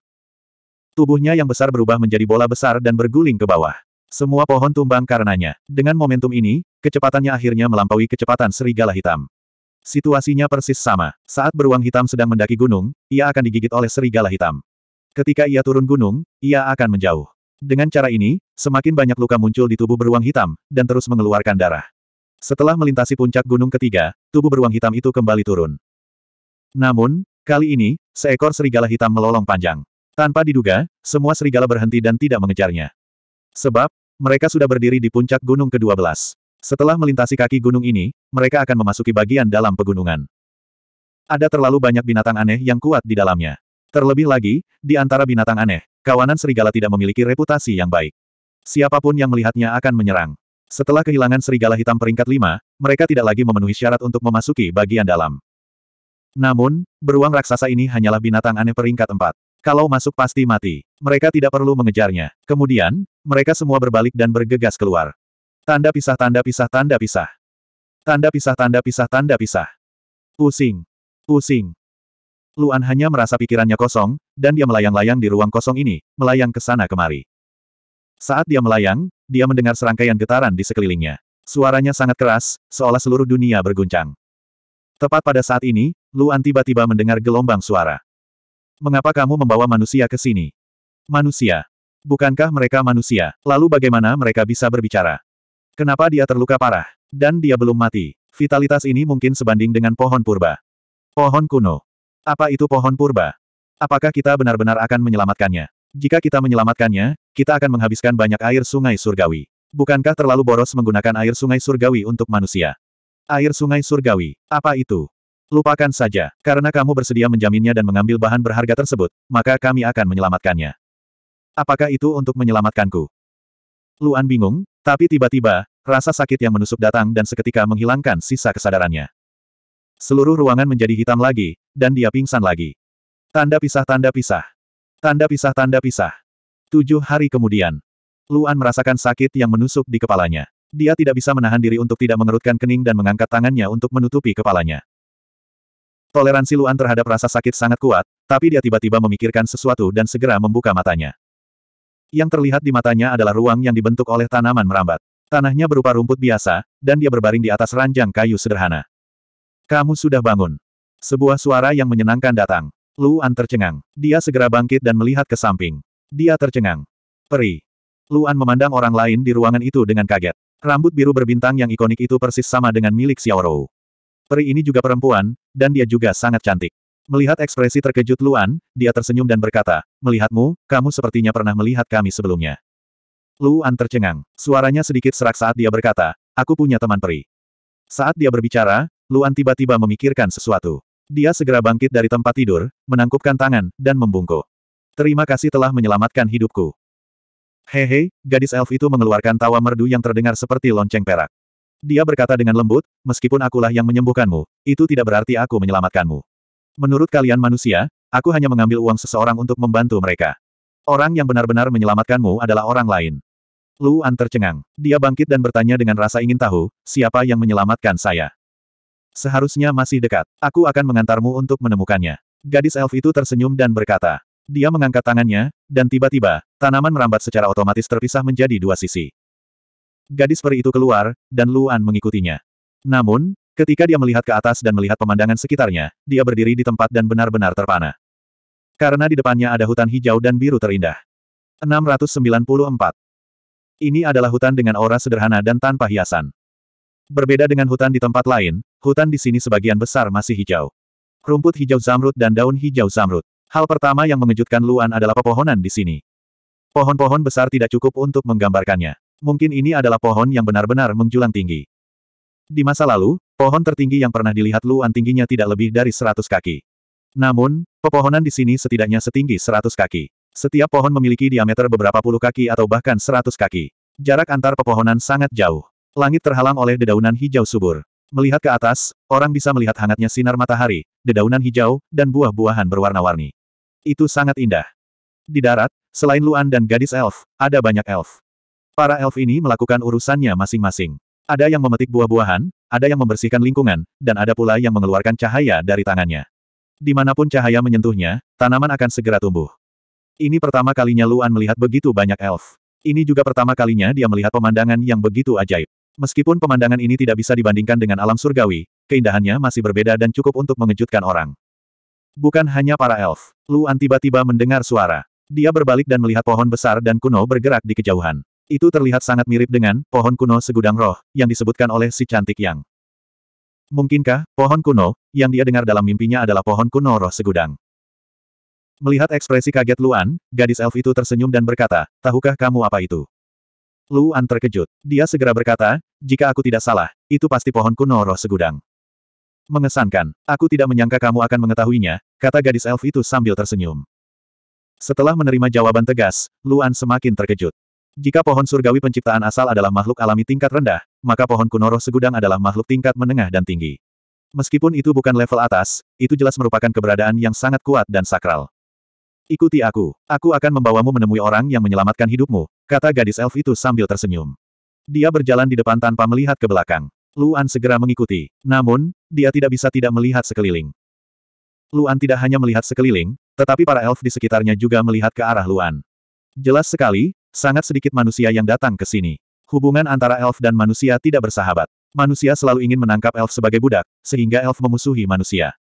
Tubuhnya yang besar berubah menjadi bola besar dan berguling ke bawah. Semua pohon tumbang karenanya. Dengan momentum ini, kecepatannya akhirnya melampaui kecepatan serigala hitam. Situasinya persis sama. Saat beruang hitam sedang mendaki gunung, ia akan digigit oleh serigala hitam. Ketika ia turun gunung, ia akan menjauh. Dengan cara ini, semakin banyak luka muncul di tubuh beruang hitam, dan terus mengeluarkan darah. Setelah melintasi puncak gunung ketiga, tubuh beruang hitam itu kembali turun. Namun, kali ini, seekor serigala hitam melolong panjang. Tanpa diduga, semua serigala berhenti dan tidak mengejarnya. Sebab, mereka sudah berdiri di puncak gunung ke-12. Setelah melintasi kaki gunung ini, mereka akan memasuki bagian dalam pegunungan. Ada terlalu banyak binatang aneh yang kuat di dalamnya. Terlebih lagi, di antara binatang aneh, kawanan serigala tidak memiliki reputasi yang baik. Siapapun yang melihatnya akan menyerang. Setelah kehilangan serigala hitam peringkat 5, mereka tidak lagi memenuhi syarat untuk memasuki bagian dalam. Namun, beruang raksasa ini hanyalah binatang aneh peringkat 4. Kalau masuk pasti mati. Mereka tidak perlu mengejarnya. Kemudian, mereka semua berbalik dan bergegas keluar. Tanda pisah tanda pisah tanda pisah. Tanda pisah tanda pisah tanda pisah. Pusing. Pusing. Luan hanya merasa pikirannya kosong, dan dia melayang-layang di ruang kosong ini, melayang ke sana kemari. Saat dia melayang, dia mendengar serangkaian getaran di sekelilingnya. Suaranya sangat keras, seolah seluruh dunia berguncang. Tepat pada saat ini, Luan tiba-tiba mendengar gelombang suara. Mengapa kamu membawa manusia ke sini? Manusia. Bukankah mereka manusia? Lalu bagaimana mereka bisa berbicara? Kenapa dia terluka parah? Dan dia belum mati. Vitalitas ini mungkin sebanding dengan pohon purba. Pohon kuno. Apa itu pohon purba? Apakah kita benar-benar akan menyelamatkannya? Jika kita menyelamatkannya, kita akan menghabiskan banyak air sungai surgawi. Bukankah terlalu boros menggunakan air sungai surgawi untuk manusia? Air sungai surgawi, apa itu? Lupakan saja, karena kamu bersedia menjaminnya dan mengambil bahan berharga tersebut, maka kami akan menyelamatkannya. Apakah itu untuk menyelamatkanku? Luan bingung, tapi tiba-tiba, rasa sakit yang menusuk datang dan seketika menghilangkan sisa kesadarannya. Seluruh ruangan menjadi hitam lagi, dan dia pingsan lagi. Tanda pisah-tanda pisah. Tanda pisah tanda pisah. Tujuh hari kemudian. Luan merasakan sakit yang menusuk di kepalanya. Dia tidak bisa menahan diri untuk tidak mengerutkan kening dan mengangkat tangannya untuk menutupi kepalanya. Toleransi Luan terhadap rasa sakit sangat kuat, tapi dia tiba-tiba memikirkan sesuatu dan segera membuka matanya. Yang terlihat di matanya adalah ruang yang dibentuk oleh tanaman merambat. Tanahnya berupa rumput biasa, dan dia berbaring di atas ranjang kayu sederhana. Kamu sudah bangun. Sebuah suara yang menyenangkan datang. Luan tercengang. Dia segera bangkit dan melihat ke samping. Dia tercengang. Peri. Luan memandang orang lain di ruangan itu dengan kaget. Rambut biru berbintang yang ikonik itu persis sama dengan milik Xiao Rou. Peri ini juga perempuan, dan dia juga sangat cantik. Melihat ekspresi terkejut Luan, dia tersenyum dan berkata, Melihatmu, kamu sepertinya pernah melihat kami sebelumnya. Luan tercengang. Suaranya sedikit serak saat dia berkata, Aku punya teman peri. Saat dia berbicara, Luan tiba-tiba memikirkan sesuatu. Dia segera bangkit dari tempat tidur, menangkupkan tangan, dan membungkuk. Terima kasih telah menyelamatkan hidupku. Hehe, gadis elf itu mengeluarkan tawa merdu yang terdengar seperti lonceng perak. Dia berkata dengan lembut, meskipun akulah yang menyembuhkanmu, itu tidak berarti aku menyelamatkanmu. Menurut kalian manusia, aku hanya mengambil uang seseorang untuk membantu mereka. Orang yang benar-benar menyelamatkanmu adalah orang lain. Luan tercengang. Dia bangkit dan bertanya dengan rasa ingin tahu, siapa yang menyelamatkan saya. Seharusnya masih dekat. Aku akan mengantarmu untuk menemukannya. Gadis elf itu tersenyum dan berkata. Dia mengangkat tangannya, dan tiba-tiba, tanaman merambat secara otomatis terpisah menjadi dua sisi. Gadis peri itu keluar, dan Luan mengikutinya. Namun, ketika dia melihat ke atas dan melihat pemandangan sekitarnya, dia berdiri di tempat dan benar-benar terpana. Karena di depannya ada hutan hijau dan biru terindah. 694. Ini adalah hutan dengan aura sederhana dan tanpa hiasan. Berbeda dengan hutan di tempat lain, hutan di sini sebagian besar masih hijau. Rumput hijau zamrud dan daun hijau zamrud. Hal pertama yang mengejutkan Luan adalah pepohonan di sini. Pohon-pohon besar tidak cukup untuk menggambarkannya. Mungkin ini adalah pohon yang benar-benar menjulang tinggi. Di masa lalu, pohon tertinggi yang pernah dilihat Luan tingginya tidak lebih dari 100 kaki. Namun, pepohonan di sini setidaknya setinggi 100 kaki. Setiap pohon memiliki diameter beberapa puluh kaki atau bahkan 100 kaki. Jarak antar pepohonan sangat jauh. Langit terhalang oleh dedaunan hijau subur. Melihat ke atas, orang bisa melihat hangatnya sinar matahari, dedaunan hijau, dan buah-buahan berwarna-warni. Itu sangat indah. Di darat, selain Luan dan gadis elf, ada banyak elf. Para elf ini melakukan urusannya masing-masing. Ada yang memetik buah-buahan, ada yang membersihkan lingkungan, dan ada pula yang mengeluarkan cahaya dari tangannya. Dimanapun cahaya menyentuhnya, tanaman akan segera tumbuh. Ini pertama kalinya Luan melihat begitu banyak elf. Ini juga pertama kalinya dia melihat pemandangan yang begitu ajaib. Meskipun pemandangan ini tidak bisa dibandingkan dengan alam surgawi, keindahannya masih berbeda dan cukup untuk mengejutkan orang. Bukan hanya para elf. Luan tiba-tiba mendengar suara. Dia berbalik dan melihat pohon besar dan kuno bergerak di kejauhan. Itu terlihat sangat mirip dengan pohon kuno segudang roh, yang disebutkan oleh si cantik yang. Mungkinkah, pohon kuno, yang dia dengar dalam mimpinya adalah pohon kuno roh segudang. Melihat ekspresi kaget Luan, gadis elf itu tersenyum dan berkata, tahukah kamu apa itu? Luan terkejut. Dia segera berkata, jika aku tidak salah, itu pasti pohon kuno roh segudang. Mengesankan, aku tidak menyangka kamu akan mengetahuinya, kata gadis elf itu sambil tersenyum. Setelah menerima jawaban tegas, Luan semakin terkejut. Jika pohon surgawi penciptaan asal adalah makhluk alami tingkat rendah, maka pohon kuno roh segudang adalah makhluk tingkat menengah dan tinggi. Meskipun itu bukan level atas, itu jelas merupakan keberadaan yang sangat kuat dan sakral. Ikuti aku. Aku akan membawamu menemui orang yang menyelamatkan hidupmu, kata gadis elf itu sambil tersenyum. Dia berjalan di depan tanpa melihat ke belakang. Luan segera mengikuti. Namun, dia tidak bisa tidak melihat sekeliling. Luan tidak hanya melihat sekeliling, tetapi para elf di sekitarnya juga melihat ke arah Luan. Jelas sekali, sangat sedikit manusia yang datang ke sini. Hubungan antara elf dan manusia tidak bersahabat. Manusia selalu ingin menangkap elf sebagai budak, sehingga elf memusuhi manusia.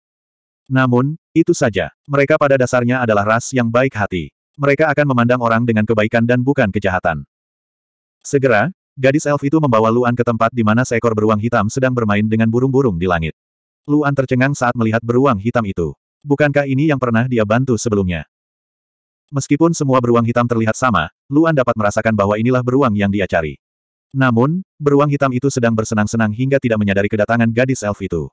Namun, itu saja. Mereka pada dasarnya adalah ras yang baik hati. Mereka akan memandang orang dengan kebaikan dan bukan kejahatan. Segera, gadis elf itu membawa Luan ke tempat di mana seekor beruang hitam sedang bermain dengan burung-burung di langit. Luan tercengang saat melihat beruang hitam itu. Bukankah ini yang pernah dia bantu sebelumnya? Meskipun semua beruang hitam terlihat sama, Luan dapat merasakan bahwa inilah beruang yang dia cari. Namun, beruang hitam itu sedang bersenang-senang hingga tidak menyadari kedatangan gadis elf itu.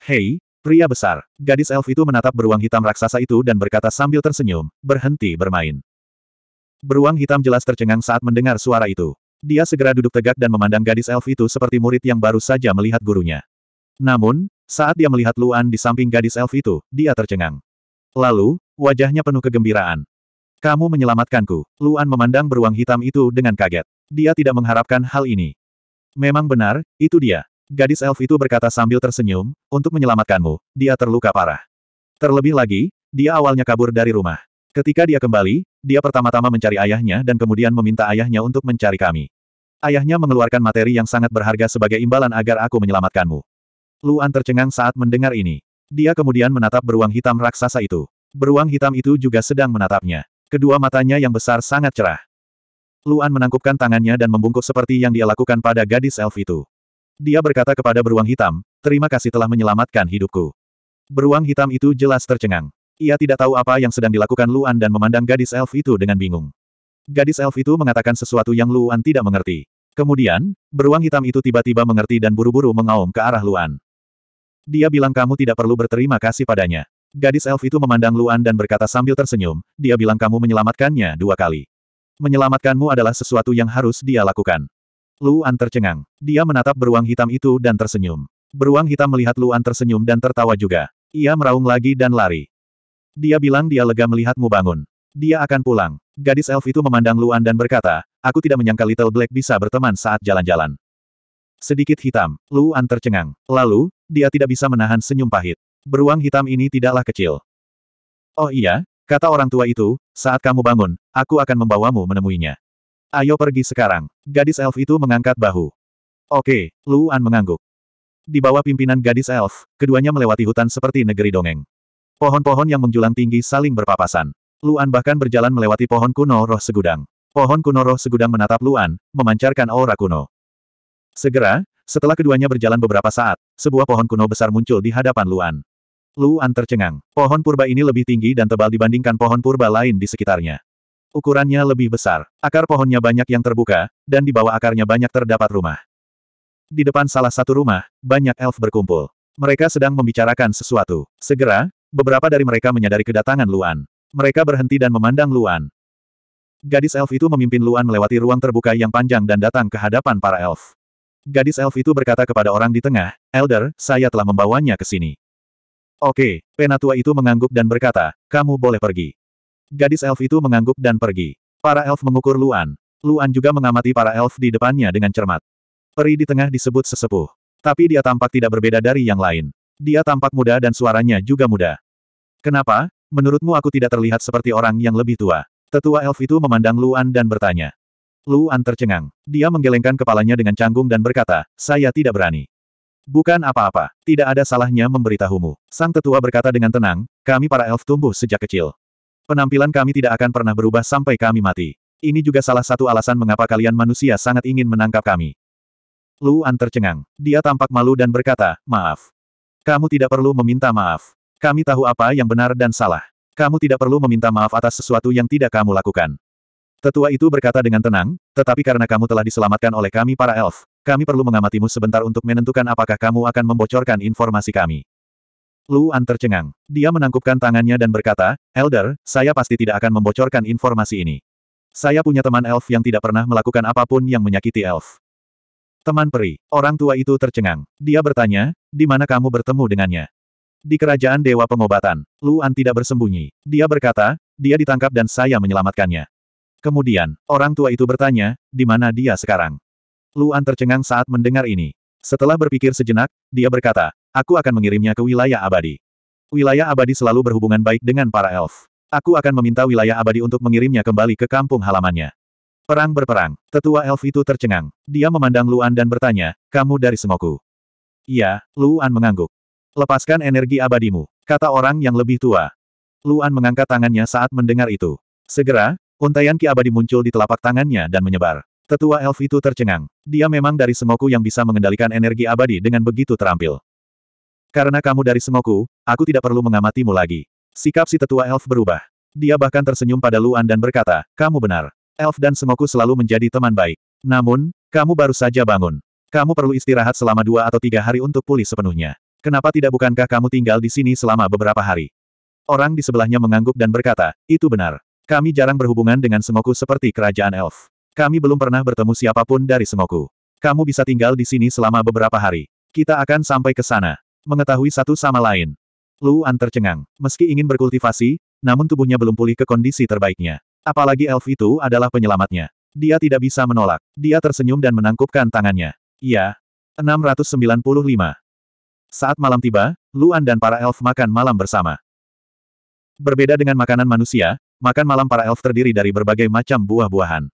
Hei, Pria besar. Gadis elf itu menatap beruang hitam raksasa itu dan berkata sambil tersenyum, berhenti bermain. Beruang hitam jelas tercengang saat mendengar suara itu. Dia segera duduk tegak dan memandang gadis elf itu seperti murid yang baru saja melihat gurunya. Namun, saat dia melihat Luan di samping gadis elf itu, dia tercengang. Lalu, wajahnya penuh kegembiraan. Kamu menyelamatkanku. Luan memandang beruang hitam itu dengan kaget. Dia tidak mengharapkan hal ini. Memang benar, itu dia. Gadis elf itu berkata sambil tersenyum, untuk menyelamatkanmu, dia terluka parah. Terlebih lagi, dia awalnya kabur dari rumah. Ketika dia kembali, dia pertama-tama mencari ayahnya dan kemudian meminta ayahnya untuk mencari kami. Ayahnya mengeluarkan materi yang sangat berharga sebagai imbalan agar aku menyelamatkanmu. Luan tercengang saat mendengar ini. Dia kemudian menatap beruang hitam raksasa itu. Beruang hitam itu juga sedang menatapnya. Kedua matanya yang besar sangat cerah. Luan menangkupkan tangannya dan membungkuk seperti yang dia lakukan pada gadis elf itu. Dia berkata kepada beruang hitam, terima kasih telah menyelamatkan hidupku. Beruang hitam itu jelas tercengang. Ia tidak tahu apa yang sedang dilakukan Luan dan memandang gadis elf itu dengan bingung. Gadis elf itu mengatakan sesuatu yang Luan tidak mengerti. Kemudian, beruang hitam itu tiba-tiba mengerti dan buru-buru mengaum ke arah Luan. Dia bilang kamu tidak perlu berterima kasih padanya. Gadis elf itu memandang Luan dan berkata sambil tersenyum, dia bilang kamu menyelamatkannya dua kali. Menyelamatkanmu adalah sesuatu yang harus dia lakukan. Luan tercengang. Dia menatap beruang hitam itu dan tersenyum. Beruang hitam melihat Luan tersenyum dan tertawa juga. Ia meraung lagi dan lari. Dia bilang dia lega melihatmu bangun. Dia akan pulang. Gadis elf itu memandang Luan dan berkata, aku tidak menyangka Little Black bisa berteman saat jalan-jalan. Sedikit hitam, Luan tercengang. Lalu, dia tidak bisa menahan senyum pahit. Beruang hitam ini tidaklah kecil. Oh iya, kata orang tua itu, saat kamu bangun, aku akan membawamu menemuinya. Ayo pergi sekarang. Gadis elf itu mengangkat bahu. Oke, Luan mengangguk. Di bawah pimpinan gadis elf, keduanya melewati hutan seperti negeri dongeng. Pohon-pohon yang menjulang tinggi saling berpapasan. Luan bahkan berjalan melewati pohon kuno roh segudang. Pohon kuno roh segudang menatap Luan, memancarkan aura kuno. Segera, setelah keduanya berjalan beberapa saat, sebuah pohon kuno besar muncul di hadapan Luan. Luan tercengang. Pohon purba ini lebih tinggi dan tebal dibandingkan pohon purba lain di sekitarnya ukurannya lebih besar. Akar pohonnya banyak yang terbuka, dan di bawah akarnya banyak terdapat rumah. Di depan salah satu rumah, banyak elf berkumpul. Mereka sedang membicarakan sesuatu. Segera, beberapa dari mereka menyadari kedatangan Luan. Mereka berhenti dan memandang Luan. Gadis elf itu memimpin Luan melewati ruang terbuka yang panjang dan datang ke hadapan para elf. Gadis elf itu berkata kepada orang di tengah, Elder, saya telah membawanya ke sini. Oke, penatua itu mengangguk dan berkata, kamu boleh pergi. Gadis elf itu mengangguk dan pergi. Para elf mengukur Luan. Luan juga mengamati para elf di depannya dengan cermat. Peri di tengah disebut sesepuh. Tapi dia tampak tidak berbeda dari yang lain. Dia tampak muda dan suaranya juga muda. Kenapa? Menurutmu aku tidak terlihat seperti orang yang lebih tua. Tetua elf itu memandang Luan dan bertanya. Luan tercengang. Dia menggelengkan kepalanya dengan canggung dan berkata, saya tidak berani. Bukan apa-apa, tidak ada salahnya memberitahumu. Sang tetua berkata dengan tenang, kami para elf tumbuh sejak kecil. Penampilan kami tidak akan pernah berubah sampai kami mati. Ini juga salah satu alasan mengapa kalian manusia sangat ingin menangkap kami. Luan tercengang. Dia tampak malu dan berkata, maaf. Kamu tidak perlu meminta maaf. Kami tahu apa yang benar dan salah. Kamu tidak perlu meminta maaf atas sesuatu yang tidak kamu lakukan. Tetua itu berkata dengan tenang, tetapi karena kamu telah diselamatkan oleh kami para elf, kami perlu mengamatimu sebentar untuk menentukan apakah kamu akan membocorkan informasi kami. Luan tercengang. Dia menangkupkan tangannya dan berkata, Elder, saya pasti tidak akan membocorkan informasi ini. Saya punya teman elf yang tidak pernah melakukan apapun yang menyakiti elf. Teman peri, orang tua itu tercengang. Dia bertanya, di mana kamu bertemu dengannya? Di kerajaan Dewa Pengobatan, Luan tidak bersembunyi. Dia berkata, dia ditangkap dan saya menyelamatkannya. Kemudian, orang tua itu bertanya, di mana dia sekarang? Luan tercengang saat mendengar ini. Setelah berpikir sejenak, dia berkata, Aku akan mengirimnya ke wilayah abadi. Wilayah abadi selalu berhubungan baik dengan para elf. Aku akan meminta wilayah abadi untuk mengirimnya kembali ke kampung halamannya. Perang berperang, tetua elf itu tercengang. Dia memandang Luan dan bertanya, kamu dari Semoku? Iya, Luan mengangguk. Lepaskan energi abadimu, kata orang yang lebih tua. Luan mengangkat tangannya saat mendengar itu. Segera, untaian ki abadi muncul di telapak tangannya dan menyebar. Tetua elf itu tercengang. Dia memang dari Semoku yang bisa mengendalikan energi abadi dengan begitu terampil. Karena kamu dari semoku, aku tidak perlu mengamatimu lagi. Sikap si tetua elf berubah. Dia bahkan tersenyum pada Luan dan berkata, kamu benar. Elf dan semoku selalu menjadi teman baik. Namun, kamu baru saja bangun. Kamu perlu istirahat selama dua atau tiga hari untuk pulih sepenuhnya. Kenapa tidak bukankah kamu tinggal di sini selama beberapa hari? Orang di sebelahnya mengangguk dan berkata, itu benar. Kami jarang berhubungan dengan semoku seperti kerajaan elf. Kami belum pernah bertemu siapapun dari semoku. Kamu bisa tinggal di sini selama beberapa hari. Kita akan sampai ke sana. Mengetahui satu sama lain. Luan tercengang. Meski ingin berkultivasi, namun tubuhnya belum pulih ke kondisi terbaiknya. Apalagi elf itu adalah penyelamatnya. Dia tidak bisa menolak. Dia tersenyum dan menangkupkan tangannya. Iya. 695. Saat malam tiba, Luan dan para elf makan malam bersama. Berbeda dengan makanan manusia, makan malam para elf terdiri dari berbagai macam buah-buahan.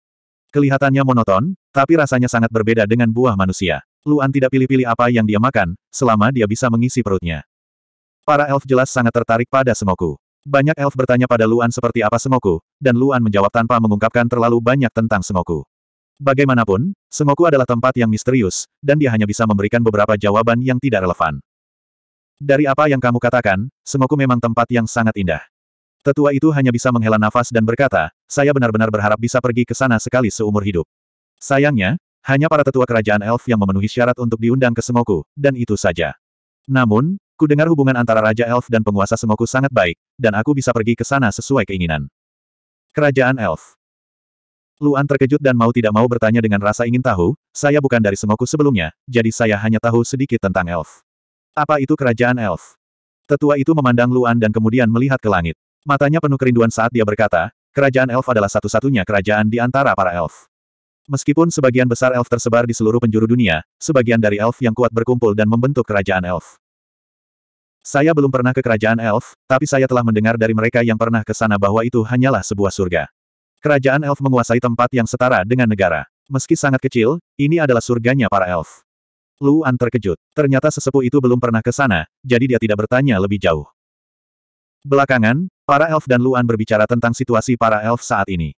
Kelihatannya monoton, tapi rasanya sangat berbeda dengan buah manusia. Luan tidak pilih-pilih apa yang dia makan, selama dia bisa mengisi perutnya. Para elf jelas sangat tertarik pada semoku. Banyak elf bertanya pada Luan seperti apa semoku, dan Luan menjawab tanpa mengungkapkan terlalu banyak tentang semoku. Bagaimanapun, semoku adalah tempat yang misterius, dan dia hanya bisa memberikan beberapa jawaban yang tidak relevan. Dari apa yang kamu katakan, semoku memang tempat yang sangat indah. Tetua itu hanya bisa menghela nafas dan berkata, saya benar-benar berharap bisa pergi ke sana sekali seumur hidup. Sayangnya, hanya para tetua kerajaan elf yang memenuhi syarat untuk diundang ke Semoku, dan itu saja. Namun, ku dengar hubungan antara Raja Elf dan penguasa Semoku sangat baik, dan aku bisa pergi ke sana sesuai keinginan. Kerajaan Elf Luan terkejut dan mau tidak mau bertanya dengan rasa ingin tahu, saya bukan dari Semoku sebelumnya, jadi saya hanya tahu sedikit tentang Elf. Apa itu kerajaan Elf? Tetua itu memandang Luan dan kemudian melihat ke langit. Matanya penuh kerinduan saat dia berkata, kerajaan Elf adalah satu-satunya kerajaan di antara para Elf. Meskipun sebagian besar elf tersebar di seluruh penjuru dunia, sebagian dari elf yang kuat berkumpul dan membentuk kerajaan elf. Saya belum pernah ke kerajaan elf, tapi saya telah mendengar dari mereka yang pernah ke sana bahwa itu hanyalah sebuah surga. Kerajaan elf menguasai tempat yang setara dengan negara. Meski sangat kecil, ini adalah surganya para elf. Luan terkejut. Ternyata sesepuh itu belum pernah ke sana, jadi dia tidak bertanya lebih jauh. Belakangan, para elf dan Luan berbicara tentang situasi para elf saat ini.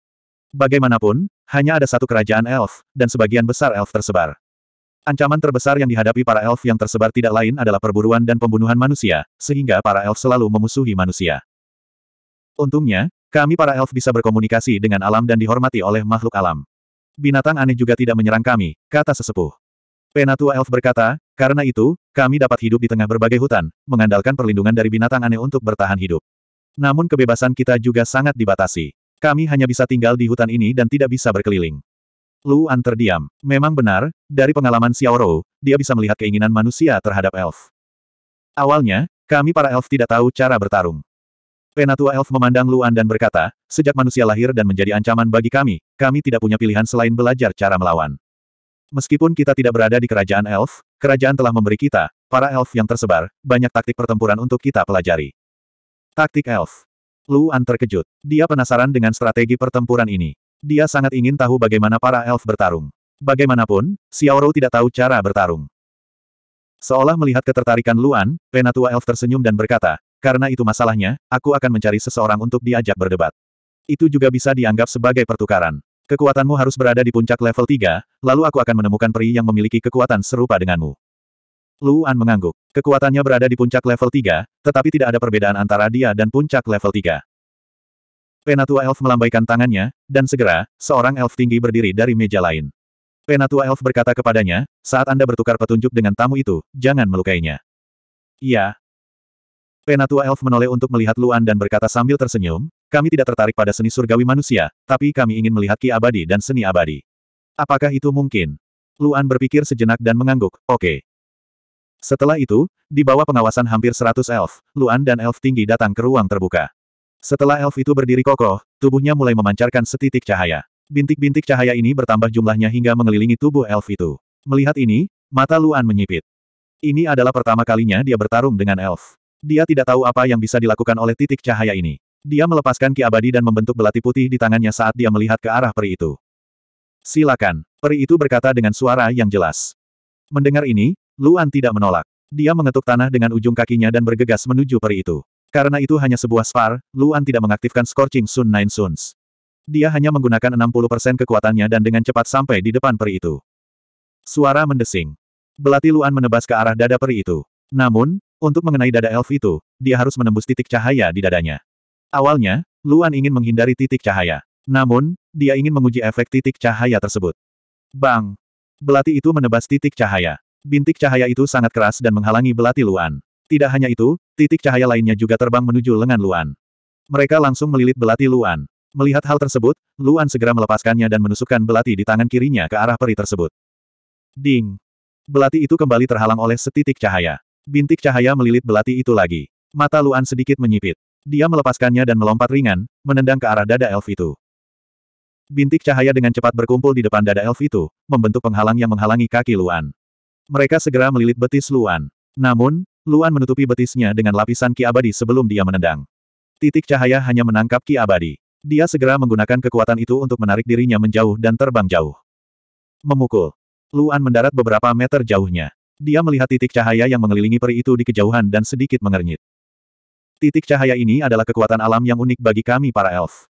Bagaimanapun, hanya ada satu kerajaan elf, dan sebagian besar elf tersebar. Ancaman terbesar yang dihadapi para elf yang tersebar tidak lain adalah perburuan dan pembunuhan manusia, sehingga para elf selalu memusuhi manusia. Untungnya, kami para elf bisa berkomunikasi dengan alam dan dihormati oleh makhluk alam. Binatang aneh juga tidak menyerang kami, kata sesepuh. Penatua elf berkata, karena itu, kami dapat hidup di tengah berbagai hutan, mengandalkan perlindungan dari binatang aneh untuk bertahan hidup. Namun kebebasan kita juga sangat dibatasi. Kami hanya bisa tinggal di hutan ini dan tidak bisa berkeliling. Luan terdiam. Memang benar, dari pengalaman Xiao Rou, dia bisa melihat keinginan manusia terhadap elf. Awalnya, kami para elf tidak tahu cara bertarung. Penatua elf memandang Luan dan berkata, sejak manusia lahir dan menjadi ancaman bagi kami, kami tidak punya pilihan selain belajar cara melawan. Meskipun kita tidak berada di kerajaan elf, kerajaan telah memberi kita, para elf yang tersebar, banyak taktik pertempuran untuk kita pelajari. Taktik elf. Luan terkejut. Dia penasaran dengan strategi pertempuran ini. Dia sangat ingin tahu bagaimana para elf bertarung. Bagaimanapun, Rou tidak tahu cara bertarung. Seolah melihat ketertarikan Luan, penatua elf tersenyum dan berkata, karena itu masalahnya, aku akan mencari seseorang untuk diajak berdebat. Itu juga bisa dianggap sebagai pertukaran. Kekuatanmu harus berada di puncak level 3, lalu aku akan menemukan peri yang memiliki kekuatan serupa denganmu. Luan mengangguk. Kekuatannya berada di puncak level 3, tetapi tidak ada perbedaan antara dia dan puncak level 3. Penatua Elf melambaikan tangannya, dan segera, seorang elf tinggi berdiri dari meja lain. Penatua Elf berkata kepadanya, saat Anda bertukar petunjuk dengan tamu itu, jangan melukainya. Iya. Penatua Elf menoleh untuk melihat Luan dan berkata sambil tersenyum, kami tidak tertarik pada seni surgawi manusia, tapi kami ingin melihat ki abadi dan seni abadi. Apakah itu mungkin? Luan berpikir sejenak dan mengangguk, oke. Okay. Setelah itu, di bawah pengawasan hampir seratus elf, Luan dan elf tinggi datang ke ruang terbuka. Setelah elf itu berdiri kokoh, tubuhnya mulai memancarkan setitik cahaya. Bintik-bintik cahaya ini bertambah jumlahnya hingga mengelilingi tubuh elf itu. Melihat ini, mata Luan menyipit. Ini adalah pertama kalinya dia bertarung dengan elf. Dia tidak tahu apa yang bisa dilakukan oleh titik cahaya ini. Dia melepaskan ki abadi dan membentuk belati putih di tangannya saat dia melihat ke arah peri itu. Silakan, peri itu berkata dengan suara yang jelas. Mendengar ini, Luan tidak menolak. Dia mengetuk tanah dengan ujung kakinya dan bergegas menuju peri itu. Karena itu hanya sebuah spar, Luan tidak mengaktifkan Scorching Sun Nine Suns. Dia hanya menggunakan 60% kekuatannya dan dengan cepat sampai di depan peri itu. Suara mendesing. Belati Luan menebas ke arah dada peri itu. Namun, untuk mengenai dada elf itu, dia harus menembus titik cahaya di dadanya. Awalnya, Luan ingin menghindari titik cahaya. Namun, dia ingin menguji efek titik cahaya tersebut. Bang! Belati itu menebas titik cahaya. Bintik cahaya itu sangat keras dan menghalangi belati Luan. Tidak hanya itu, titik cahaya lainnya juga terbang menuju lengan Luan. Mereka langsung melilit belati Luan. Melihat hal tersebut, Luan segera melepaskannya dan menusukkan belati di tangan kirinya ke arah peri tersebut. Ding! Belati itu kembali terhalang oleh setitik cahaya. Bintik cahaya melilit belati itu lagi. Mata Luan sedikit menyipit. Dia melepaskannya dan melompat ringan, menendang ke arah dada elf itu. Bintik cahaya dengan cepat berkumpul di depan dada elf itu, membentuk penghalang yang menghalangi kaki Luan. Mereka segera melilit betis Luan. Namun, Luan menutupi betisnya dengan lapisan ki abadi sebelum dia menendang. Titik cahaya hanya menangkap ki abadi. Dia segera menggunakan kekuatan itu untuk menarik dirinya menjauh dan terbang jauh. Memukul. Luan mendarat beberapa meter jauhnya. Dia melihat titik cahaya yang mengelilingi peri itu di kejauhan dan sedikit mengernyit. Titik cahaya ini adalah kekuatan alam yang unik bagi kami para elf.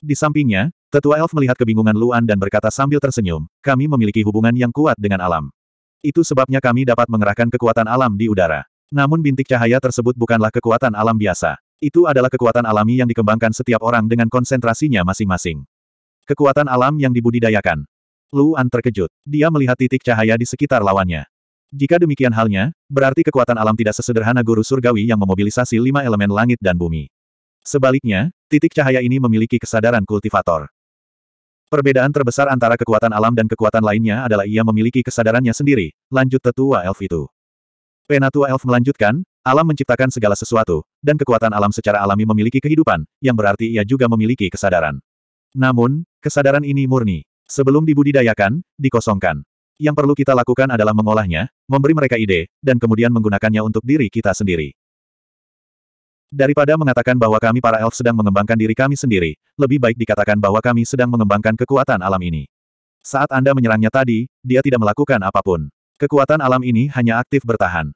Di sampingnya, tetua elf melihat kebingungan Luan dan berkata sambil tersenyum, kami memiliki hubungan yang kuat dengan alam. Itu sebabnya kami dapat mengerahkan kekuatan alam di udara. Namun bintik cahaya tersebut bukanlah kekuatan alam biasa. Itu adalah kekuatan alami yang dikembangkan setiap orang dengan konsentrasinya masing-masing. Kekuatan alam yang dibudidayakan. Luan terkejut. Dia melihat titik cahaya di sekitar lawannya. Jika demikian halnya, berarti kekuatan alam tidak sesederhana guru surgawi yang memobilisasi lima elemen langit dan bumi. Sebaliknya, titik cahaya ini memiliki kesadaran kultivator. Perbedaan terbesar antara kekuatan alam dan kekuatan lainnya adalah ia memiliki kesadarannya sendiri, lanjut tetua elf itu. Penatua elf melanjutkan, alam menciptakan segala sesuatu, dan kekuatan alam secara alami memiliki kehidupan, yang berarti ia juga memiliki kesadaran. Namun, kesadaran ini murni. Sebelum dibudidayakan, dikosongkan. Yang perlu kita lakukan adalah mengolahnya, memberi mereka ide, dan kemudian menggunakannya untuk diri kita sendiri. Daripada mengatakan bahwa kami para elf sedang mengembangkan diri kami sendiri, lebih baik dikatakan bahwa kami sedang mengembangkan kekuatan alam ini. Saat Anda menyerangnya tadi, dia tidak melakukan apapun. Kekuatan alam ini hanya aktif bertahan.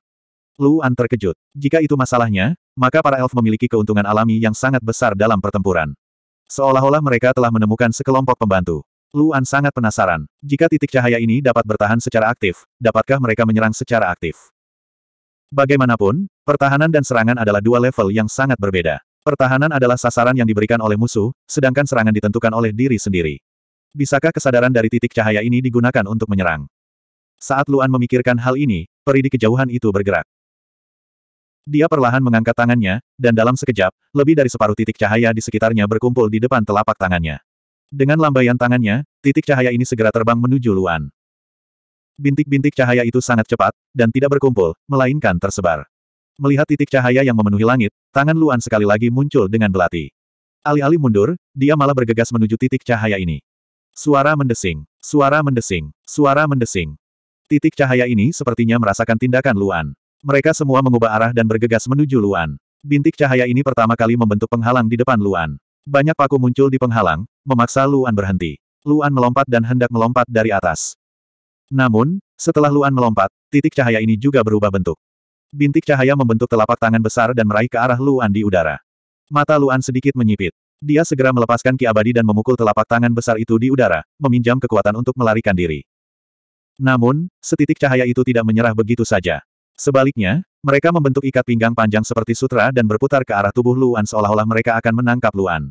Luan terkejut. Jika itu masalahnya, maka para elf memiliki keuntungan alami yang sangat besar dalam pertempuran. Seolah-olah mereka telah menemukan sekelompok pembantu. Luan sangat penasaran. Jika titik cahaya ini dapat bertahan secara aktif, dapatkah mereka menyerang secara aktif? Bagaimanapun, Pertahanan dan serangan adalah dua level yang sangat berbeda. Pertahanan adalah sasaran yang diberikan oleh musuh, sedangkan serangan ditentukan oleh diri sendiri. Bisakah kesadaran dari titik cahaya ini digunakan untuk menyerang? Saat Luan memikirkan hal ini, peri di kejauhan itu bergerak. Dia perlahan mengangkat tangannya, dan dalam sekejap, lebih dari separuh titik cahaya di sekitarnya berkumpul di depan telapak tangannya. Dengan lambaian tangannya, titik cahaya ini segera terbang menuju Luan. Bintik-bintik cahaya itu sangat cepat, dan tidak berkumpul, melainkan tersebar. Melihat titik cahaya yang memenuhi langit, tangan Luan sekali lagi muncul dengan belati. Alih-alih mundur, dia malah bergegas menuju titik cahaya ini. Suara mendesing, suara mendesing, suara mendesing. Titik cahaya ini sepertinya merasakan tindakan Luan. Mereka semua mengubah arah dan bergegas menuju Luan. Bintik cahaya ini pertama kali membentuk penghalang di depan Luan. Banyak paku muncul di penghalang, memaksa Luan berhenti. Luan melompat dan hendak melompat dari atas. Namun, setelah Luan melompat, titik cahaya ini juga berubah bentuk. Bintik cahaya membentuk telapak tangan besar dan meraih ke arah Luan di udara. Mata Luan sedikit menyipit. Dia segera melepaskan Ki Abadi dan memukul telapak tangan besar itu di udara, meminjam kekuatan untuk melarikan diri. Namun, setitik cahaya itu tidak menyerah begitu saja. Sebaliknya, mereka membentuk ikat pinggang panjang seperti sutra dan berputar ke arah tubuh Luan seolah-olah mereka akan menangkap Luan.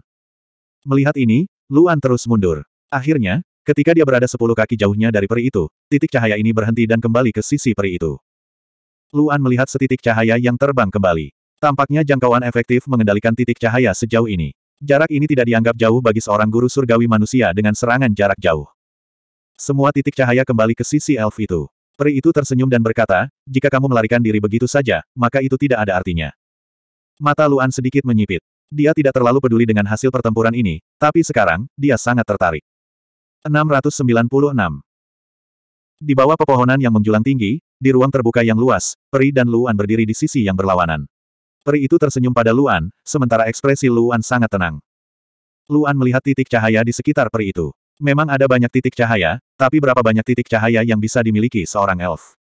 Melihat ini, Luan terus mundur. Akhirnya, ketika dia berada sepuluh kaki jauhnya dari peri itu, titik cahaya ini berhenti dan kembali ke sisi peri itu. Luan melihat setitik cahaya yang terbang kembali. Tampaknya jangkauan efektif mengendalikan titik cahaya sejauh ini. Jarak ini tidak dianggap jauh bagi seorang guru surgawi manusia dengan serangan jarak jauh. Semua titik cahaya kembali ke sisi elf itu. Peri itu tersenyum dan berkata, jika kamu melarikan diri begitu saja, maka itu tidak ada artinya. Mata Luan sedikit menyipit. Dia tidak terlalu peduli dengan hasil pertempuran ini, tapi sekarang, dia sangat tertarik. 696 Di bawah pepohonan yang menjulang tinggi, di ruang terbuka yang luas, Peri dan Luan berdiri di sisi yang berlawanan. Peri itu tersenyum pada Luan, sementara ekspresi Luan sangat tenang. Luan melihat titik cahaya di sekitar peri itu. Memang ada banyak titik cahaya, tapi berapa banyak titik cahaya yang bisa dimiliki seorang elf?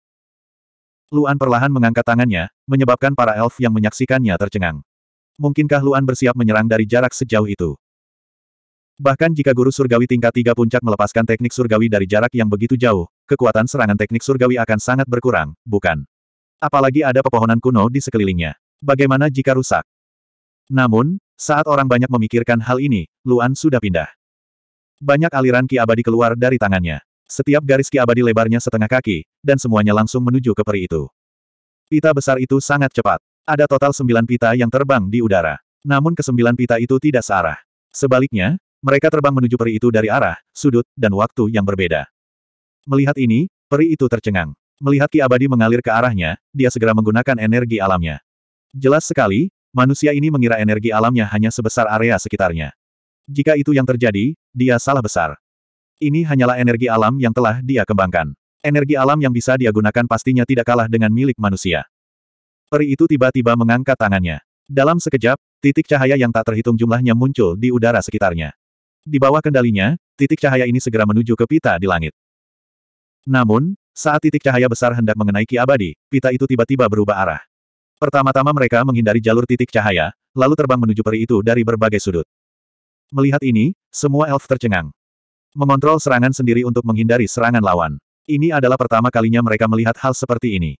Luan perlahan mengangkat tangannya, menyebabkan para elf yang menyaksikannya tercengang. Mungkinkah Luan bersiap menyerang dari jarak sejauh itu? Bahkan jika guru surgawi tingkat tiga puncak melepaskan teknik surgawi dari jarak yang begitu jauh, kekuatan serangan teknik surgawi akan sangat berkurang, bukan? Apalagi ada pepohonan kuno di sekelilingnya. Bagaimana jika rusak? Namun, saat orang banyak memikirkan hal ini, Luan sudah pindah. Banyak aliran ki abadi keluar dari tangannya. Setiap garis ki abadi lebarnya setengah kaki, dan semuanya langsung menuju ke peri itu. Pita besar itu sangat cepat. Ada total sembilan pita yang terbang di udara. Namun kesembilan pita itu tidak searah. Sebaliknya, mereka terbang menuju peri itu dari arah, sudut, dan waktu yang berbeda. Melihat ini, peri itu tercengang. Melihat ki abadi mengalir ke arahnya, dia segera menggunakan energi alamnya. Jelas sekali, manusia ini mengira energi alamnya hanya sebesar area sekitarnya. Jika itu yang terjadi, dia salah besar. Ini hanyalah energi alam yang telah dia kembangkan. Energi alam yang bisa dia gunakan pastinya tidak kalah dengan milik manusia. Peri itu tiba-tiba mengangkat tangannya. Dalam sekejap, titik cahaya yang tak terhitung jumlahnya muncul di udara sekitarnya. Di bawah kendalinya, titik cahaya ini segera menuju ke pita di langit. Namun, saat titik cahaya besar hendak mengenai Ki Abadi, pita itu tiba-tiba berubah arah. Pertama-tama mereka menghindari jalur titik cahaya, lalu terbang menuju peri itu dari berbagai sudut. Melihat ini, semua elf tercengang. Mengontrol serangan sendiri untuk menghindari serangan lawan. Ini adalah pertama kalinya mereka melihat hal seperti ini.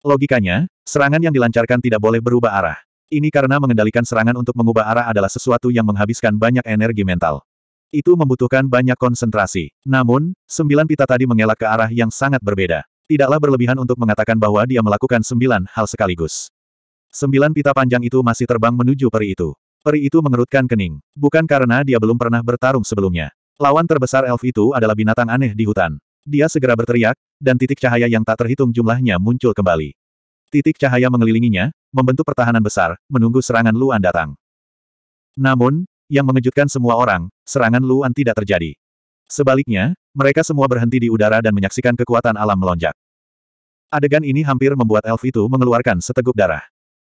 Logikanya, serangan yang dilancarkan tidak boleh berubah arah. Ini karena mengendalikan serangan untuk mengubah arah adalah sesuatu yang menghabiskan banyak energi mental. Itu membutuhkan banyak konsentrasi. Namun, sembilan pita tadi mengelak ke arah yang sangat berbeda. Tidaklah berlebihan untuk mengatakan bahwa dia melakukan sembilan hal sekaligus. Sembilan pita panjang itu masih terbang menuju peri itu. Peri itu mengerutkan kening. Bukan karena dia belum pernah bertarung sebelumnya. Lawan terbesar elf itu adalah binatang aneh di hutan. Dia segera berteriak, dan titik cahaya yang tak terhitung jumlahnya muncul kembali. Titik cahaya mengelilinginya, membentuk pertahanan besar, menunggu serangan Luan datang. Namun, yang mengejutkan semua orang, serangan Luan tidak terjadi. Sebaliknya, mereka semua berhenti di udara dan menyaksikan kekuatan alam melonjak. Adegan ini hampir membuat elf itu mengeluarkan seteguk darah.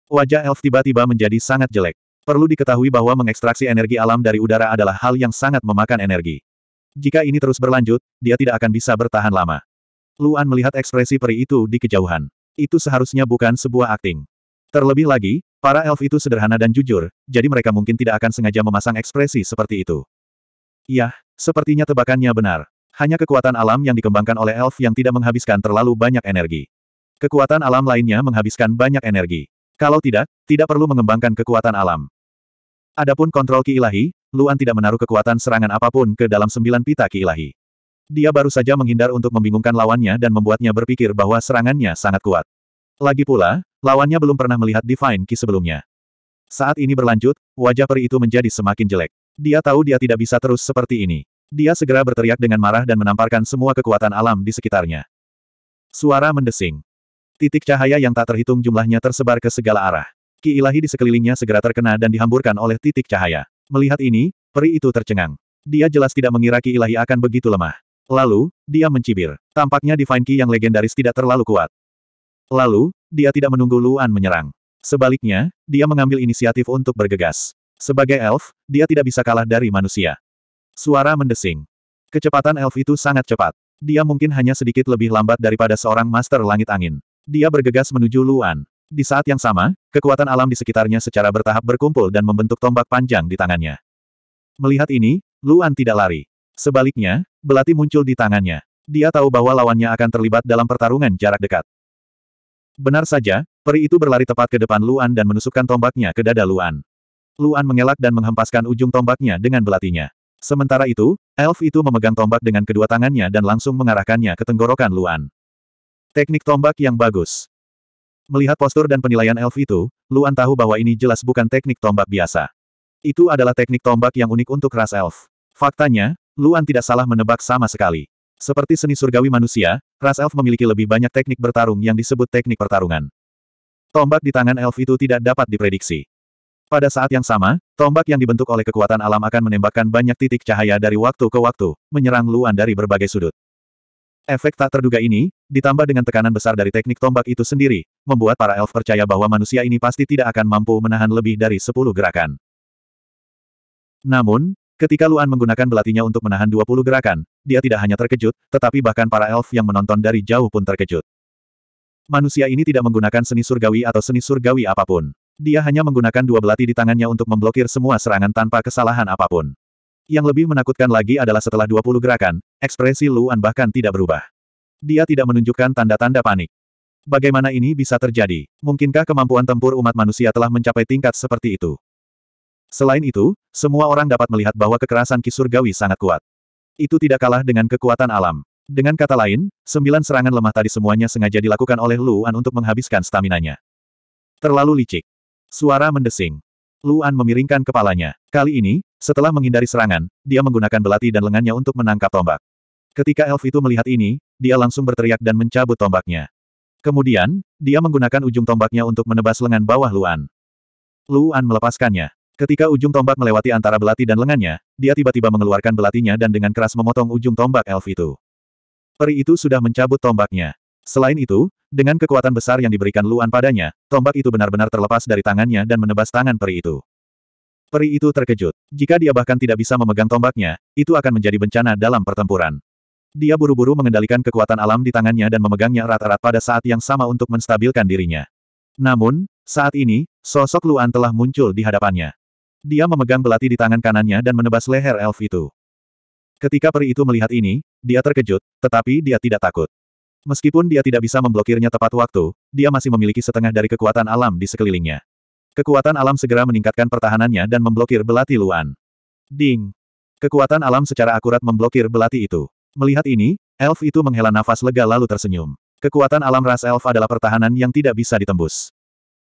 Wajah elf tiba-tiba menjadi sangat jelek. Perlu diketahui bahwa mengekstraksi energi alam dari udara adalah hal yang sangat memakan energi. Jika ini terus berlanjut, dia tidak akan bisa bertahan lama. Luan melihat ekspresi peri itu di kejauhan. Itu seharusnya bukan sebuah akting. Terlebih lagi, para elf itu sederhana dan jujur, jadi mereka mungkin tidak akan sengaja memasang ekspresi seperti itu. Yah, sepertinya tebakannya benar. Hanya kekuatan alam yang dikembangkan oleh elf yang tidak menghabiskan terlalu banyak energi. Kekuatan alam lainnya menghabiskan banyak energi. Kalau tidak, tidak perlu mengembangkan kekuatan alam. Adapun kontrol ki ilahi, Luan tidak menaruh kekuatan serangan apapun ke dalam sembilan pita ki ilahi. Dia baru saja menghindar untuk membingungkan lawannya dan membuatnya berpikir bahwa serangannya sangat kuat. Lagi pula, Lawannya belum pernah melihat Divine Ki sebelumnya. Saat ini berlanjut, wajah peri itu menjadi semakin jelek. Dia tahu dia tidak bisa terus seperti ini. Dia segera berteriak dengan marah dan menamparkan semua kekuatan alam di sekitarnya. Suara mendesing. Titik cahaya yang tak terhitung jumlahnya tersebar ke segala arah. Ki ilahi di sekelilingnya segera terkena dan dihamburkan oleh titik cahaya. Melihat ini, peri itu tercengang. Dia jelas tidak mengira Ki ilahi akan begitu lemah. Lalu, dia mencibir. Tampaknya Divine Ki yang legendaris tidak terlalu kuat. Lalu, dia tidak menunggu Luan menyerang. Sebaliknya, dia mengambil inisiatif untuk bergegas. Sebagai elf, dia tidak bisa kalah dari manusia. Suara mendesing. Kecepatan elf itu sangat cepat. Dia mungkin hanya sedikit lebih lambat daripada seorang master langit angin. Dia bergegas menuju Luan. Di saat yang sama, kekuatan alam di sekitarnya secara bertahap berkumpul dan membentuk tombak panjang di tangannya. Melihat ini, Luan tidak lari. Sebaliknya, belati muncul di tangannya. Dia tahu bahwa lawannya akan terlibat dalam pertarungan jarak dekat. Benar saja, peri itu berlari tepat ke depan Luan dan menusukkan tombaknya ke dada Luan. Luan mengelak dan menghempaskan ujung tombaknya dengan belatinya. Sementara itu, elf itu memegang tombak dengan kedua tangannya dan langsung mengarahkannya ke tenggorokan Luan. Teknik tombak yang bagus. Melihat postur dan penilaian elf itu, Luan tahu bahwa ini jelas bukan teknik tombak biasa. Itu adalah teknik tombak yang unik untuk ras elf. Faktanya, Luan tidak salah menebak sama sekali. Seperti seni surgawi manusia, ras elf memiliki lebih banyak teknik bertarung yang disebut teknik pertarungan. Tombak di tangan elf itu tidak dapat diprediksi. Pada saat yang sama, tombak yang dibentuk oleh kekuatan alam akan menembakkan banyak titik cahaya dari waktu ke waktu, menyerang Luan dari berbagai sudut. Efek tak terduga ini, ditambah dengan tekanan besar dari teknik tombak itu sendiri, membuat para elf percaya bahwa manusia ini pasti tidak akan mampu menahan lebih dari 10 gerakan. Namun, Ketika Luan menggunakan belatinya untuk menahan 20 gerakan, dia tidak hanya terkejut, tetapi bahkan para elf yang menonton dari jauh pun terkejut. Manusia ini tidak menggunakan seni surgawi atau seni surgawi apapun. Dia hanya menggunakan dua belati di tangannya untuk memblokir semua serangan tanpa kesalahan apapun. Yang lebih menakutkan lagi adalah setelah 20 gerakan, ekspresi Luan bahkan tidak berubah. Dia tidak menunjukkan tanda-tanda panik. Bagaimana ini bisa terjadi? Mungkinkah kemampuan tempur umat manusia telah mencapai tingkat seperti itu? Selain itu, semua orang dapat melihat bahwa kekerasan ki surgawi sangat kuat. Itu tidak kalah dengan kekuatan alam. Dengan kata lain, sembilan serangan lemah tadi semuanya sengaja dilakukan oleh Luan untuk menghabiskan staminanya. Terlalu licik. Suara mendesing. Luan memiringkan kepalanya. Kali ini, setelah menghindari serangan, dia menggunakan belati dan lengannya untuk menangkap tombak. Ketika elf itu melihat ini, dia langsung berteriak dan mencabut tombaknya. Kemudian, dia menggunakan ujung tombaknya untuk menebas lengan bawah Luan. Luan melepaskannya. Ketika ujung tombak melewati antara belati dan lengannya, dia tiba-tiba mengeluarkan belatinya dan dengan keras memotong ujung tombak elf itu. Peri itu sudah mencabut tombaknya. Selain itu, dengan kekuatan besar yang diberikan Luan padanya, tombak itu benar-benar terlepas dari tangannya dan menebas tangan peri itu. Peri itu terkejut. Jika dia bahkan tidak bisa memegang tombaknya, itu akan menjadi bencana dalam pertempuran. Dia buru-buru mengendalikan kekuatan alam di tangannya dan memegangnya erat-erat pada saat yang sama untuk menstabilkan dirinya. Namun, saat ini, sosok Luan telah muncul di hadapannya. Dia memegang belati di tangan kanannya dan menebas leher elf itu. Ketika peri itu melihat ini, dia terkejut, tetapi dia tidak takut. Meskipun dia tidak bisa memblokirnya tepat waktu, dia masih memiliki setengah dari kekuatan alam di sekelilingnya. Kekuatan alam segera meningkatkan pertahanannya dan memblokir belati Luan. Ding! Kekuatan alam secara akurat memblokir belati itu. Melihat ini, elf itu menghela nafas lega lalu tersenyum. Kekuatan alam ras elf adalah pertahanan yang tidak bisa ditembus.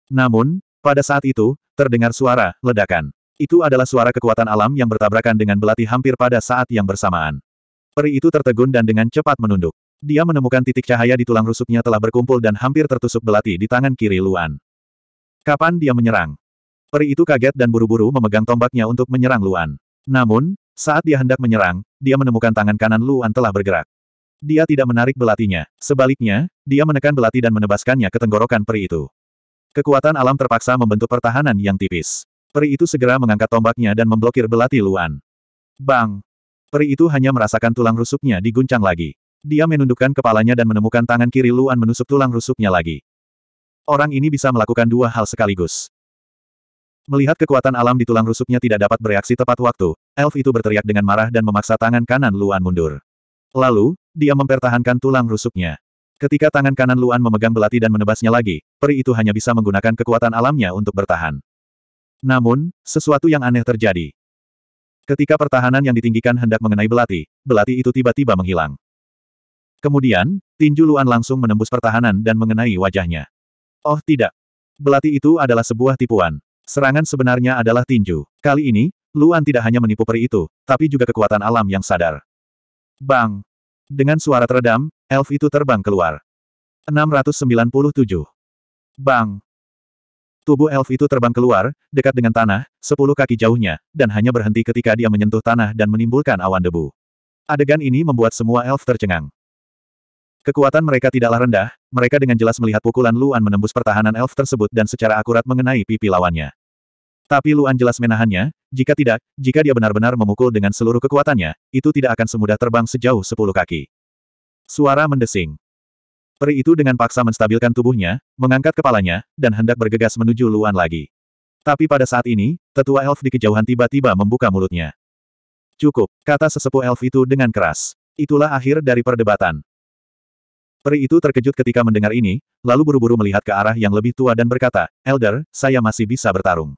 Namun, pada saat itu, terdengar suara ledakan. Itu adalah suara kekuatan alam yang bertabrakan dengan belati hampir pada saat yang bersamaan. Peri itu tertegun dan dengan cepat menunduk. Dia menemukan titik cahaya di tulang rusuknya telah berkumpul dan hampir tertusuk belati di tangan kiri Luan. Kapan dia menyerang? Peri itu kaget dan buru-buru memegang tombaknya untuk menyerang Luan. Namun, saat dia hendak menyerang, dia menemukan tangan kanan Luan telah bergerak. Dia tidak menarik belatinya. Sebaliknya, dia menekan belati dan menebaskannya ke tenggorokan peri itu. Kekuatan alam terpaksa membentuk pertahanan yang tipis. Peri itu segera mengangkat tombaknya dan memblokir belati Luan. Bang! Peri itu hanya merasakan tulang rusuknya diguncang lagi. Dia menundukkan kepalanya dan menemukan tangan kiri Luan menusuk tulang rusuknya lagi. Orang ini bisa melakukan dua hal sekaligus. Melihat kekuatan alam di tulang rusuknya tidak dapat bereaksi tepat waktu, elf itu berteriak dengan marah dan memaksa tangan kanan Luan mundur. Lalu, dia mempertahankan tulang rusuknya. Ketika tangan kanan Luan memegang belati dan menebasnya lagi, peri itu hanya bisa menggunakan kekuatan alamnya untuk bertahan. Namun, sesuatu yang aneh terjadi. Ketika pertahanan yang ditinggikan hendak mengenai belati, belati itu tiba-tiba menghilang. Kemudian, tinju Luan langsung menembus pertahanan dan mengenai wajahnya. Oh tidak. Belati itu adalah sebuah tipuan. Serangan sebenarnya adalah tinju. Kali ini, Luan tidak hanya menipu peri itu, tapi juga kekuatan alam yang sadar. Bang! Dengan suara teredam, elf itu terbang keluar. 697. Bang! Tubuh elf itu terbang keluar, dekat dengan tanah, sepuluh kaki jauhnya, dan hanya berhenti ketika dia menyentuh tanah dan menimbulkan awan debu. Adegan ini membuat semua elf tercengang. Kekuatan mereka tidaklah rendah, mereka dengan jelas melihat pukulan Luan menembus pertahanan elf tersebut dan secara akurat mengenai pipi lawannya. Tapi Luan jelas menahannya, jika tidak, jika dia benar-benar memukul dengan seluruh kekuatannya, itu tidak akan semudah terbang sejauh sepuluh kaki. Suara mendesing. Peri itu dengan paksa menstabilkan tubuhnya, mengangkat kepalanya, dan hendak bergegas menuju Luan lagi. Tapi pada saat ini, tetua elf di kejauhan tiba-tiba membuka mulutnya. Cukup, kata sesepuh elf itu dengan keras. Itulah akhir dari perdebatan. Peri itu terkejut ketika mendengar ini, lalu buru-buru melihat ke arah yang lebih tua dan berkata, Elder, saya masih bisa bertarung.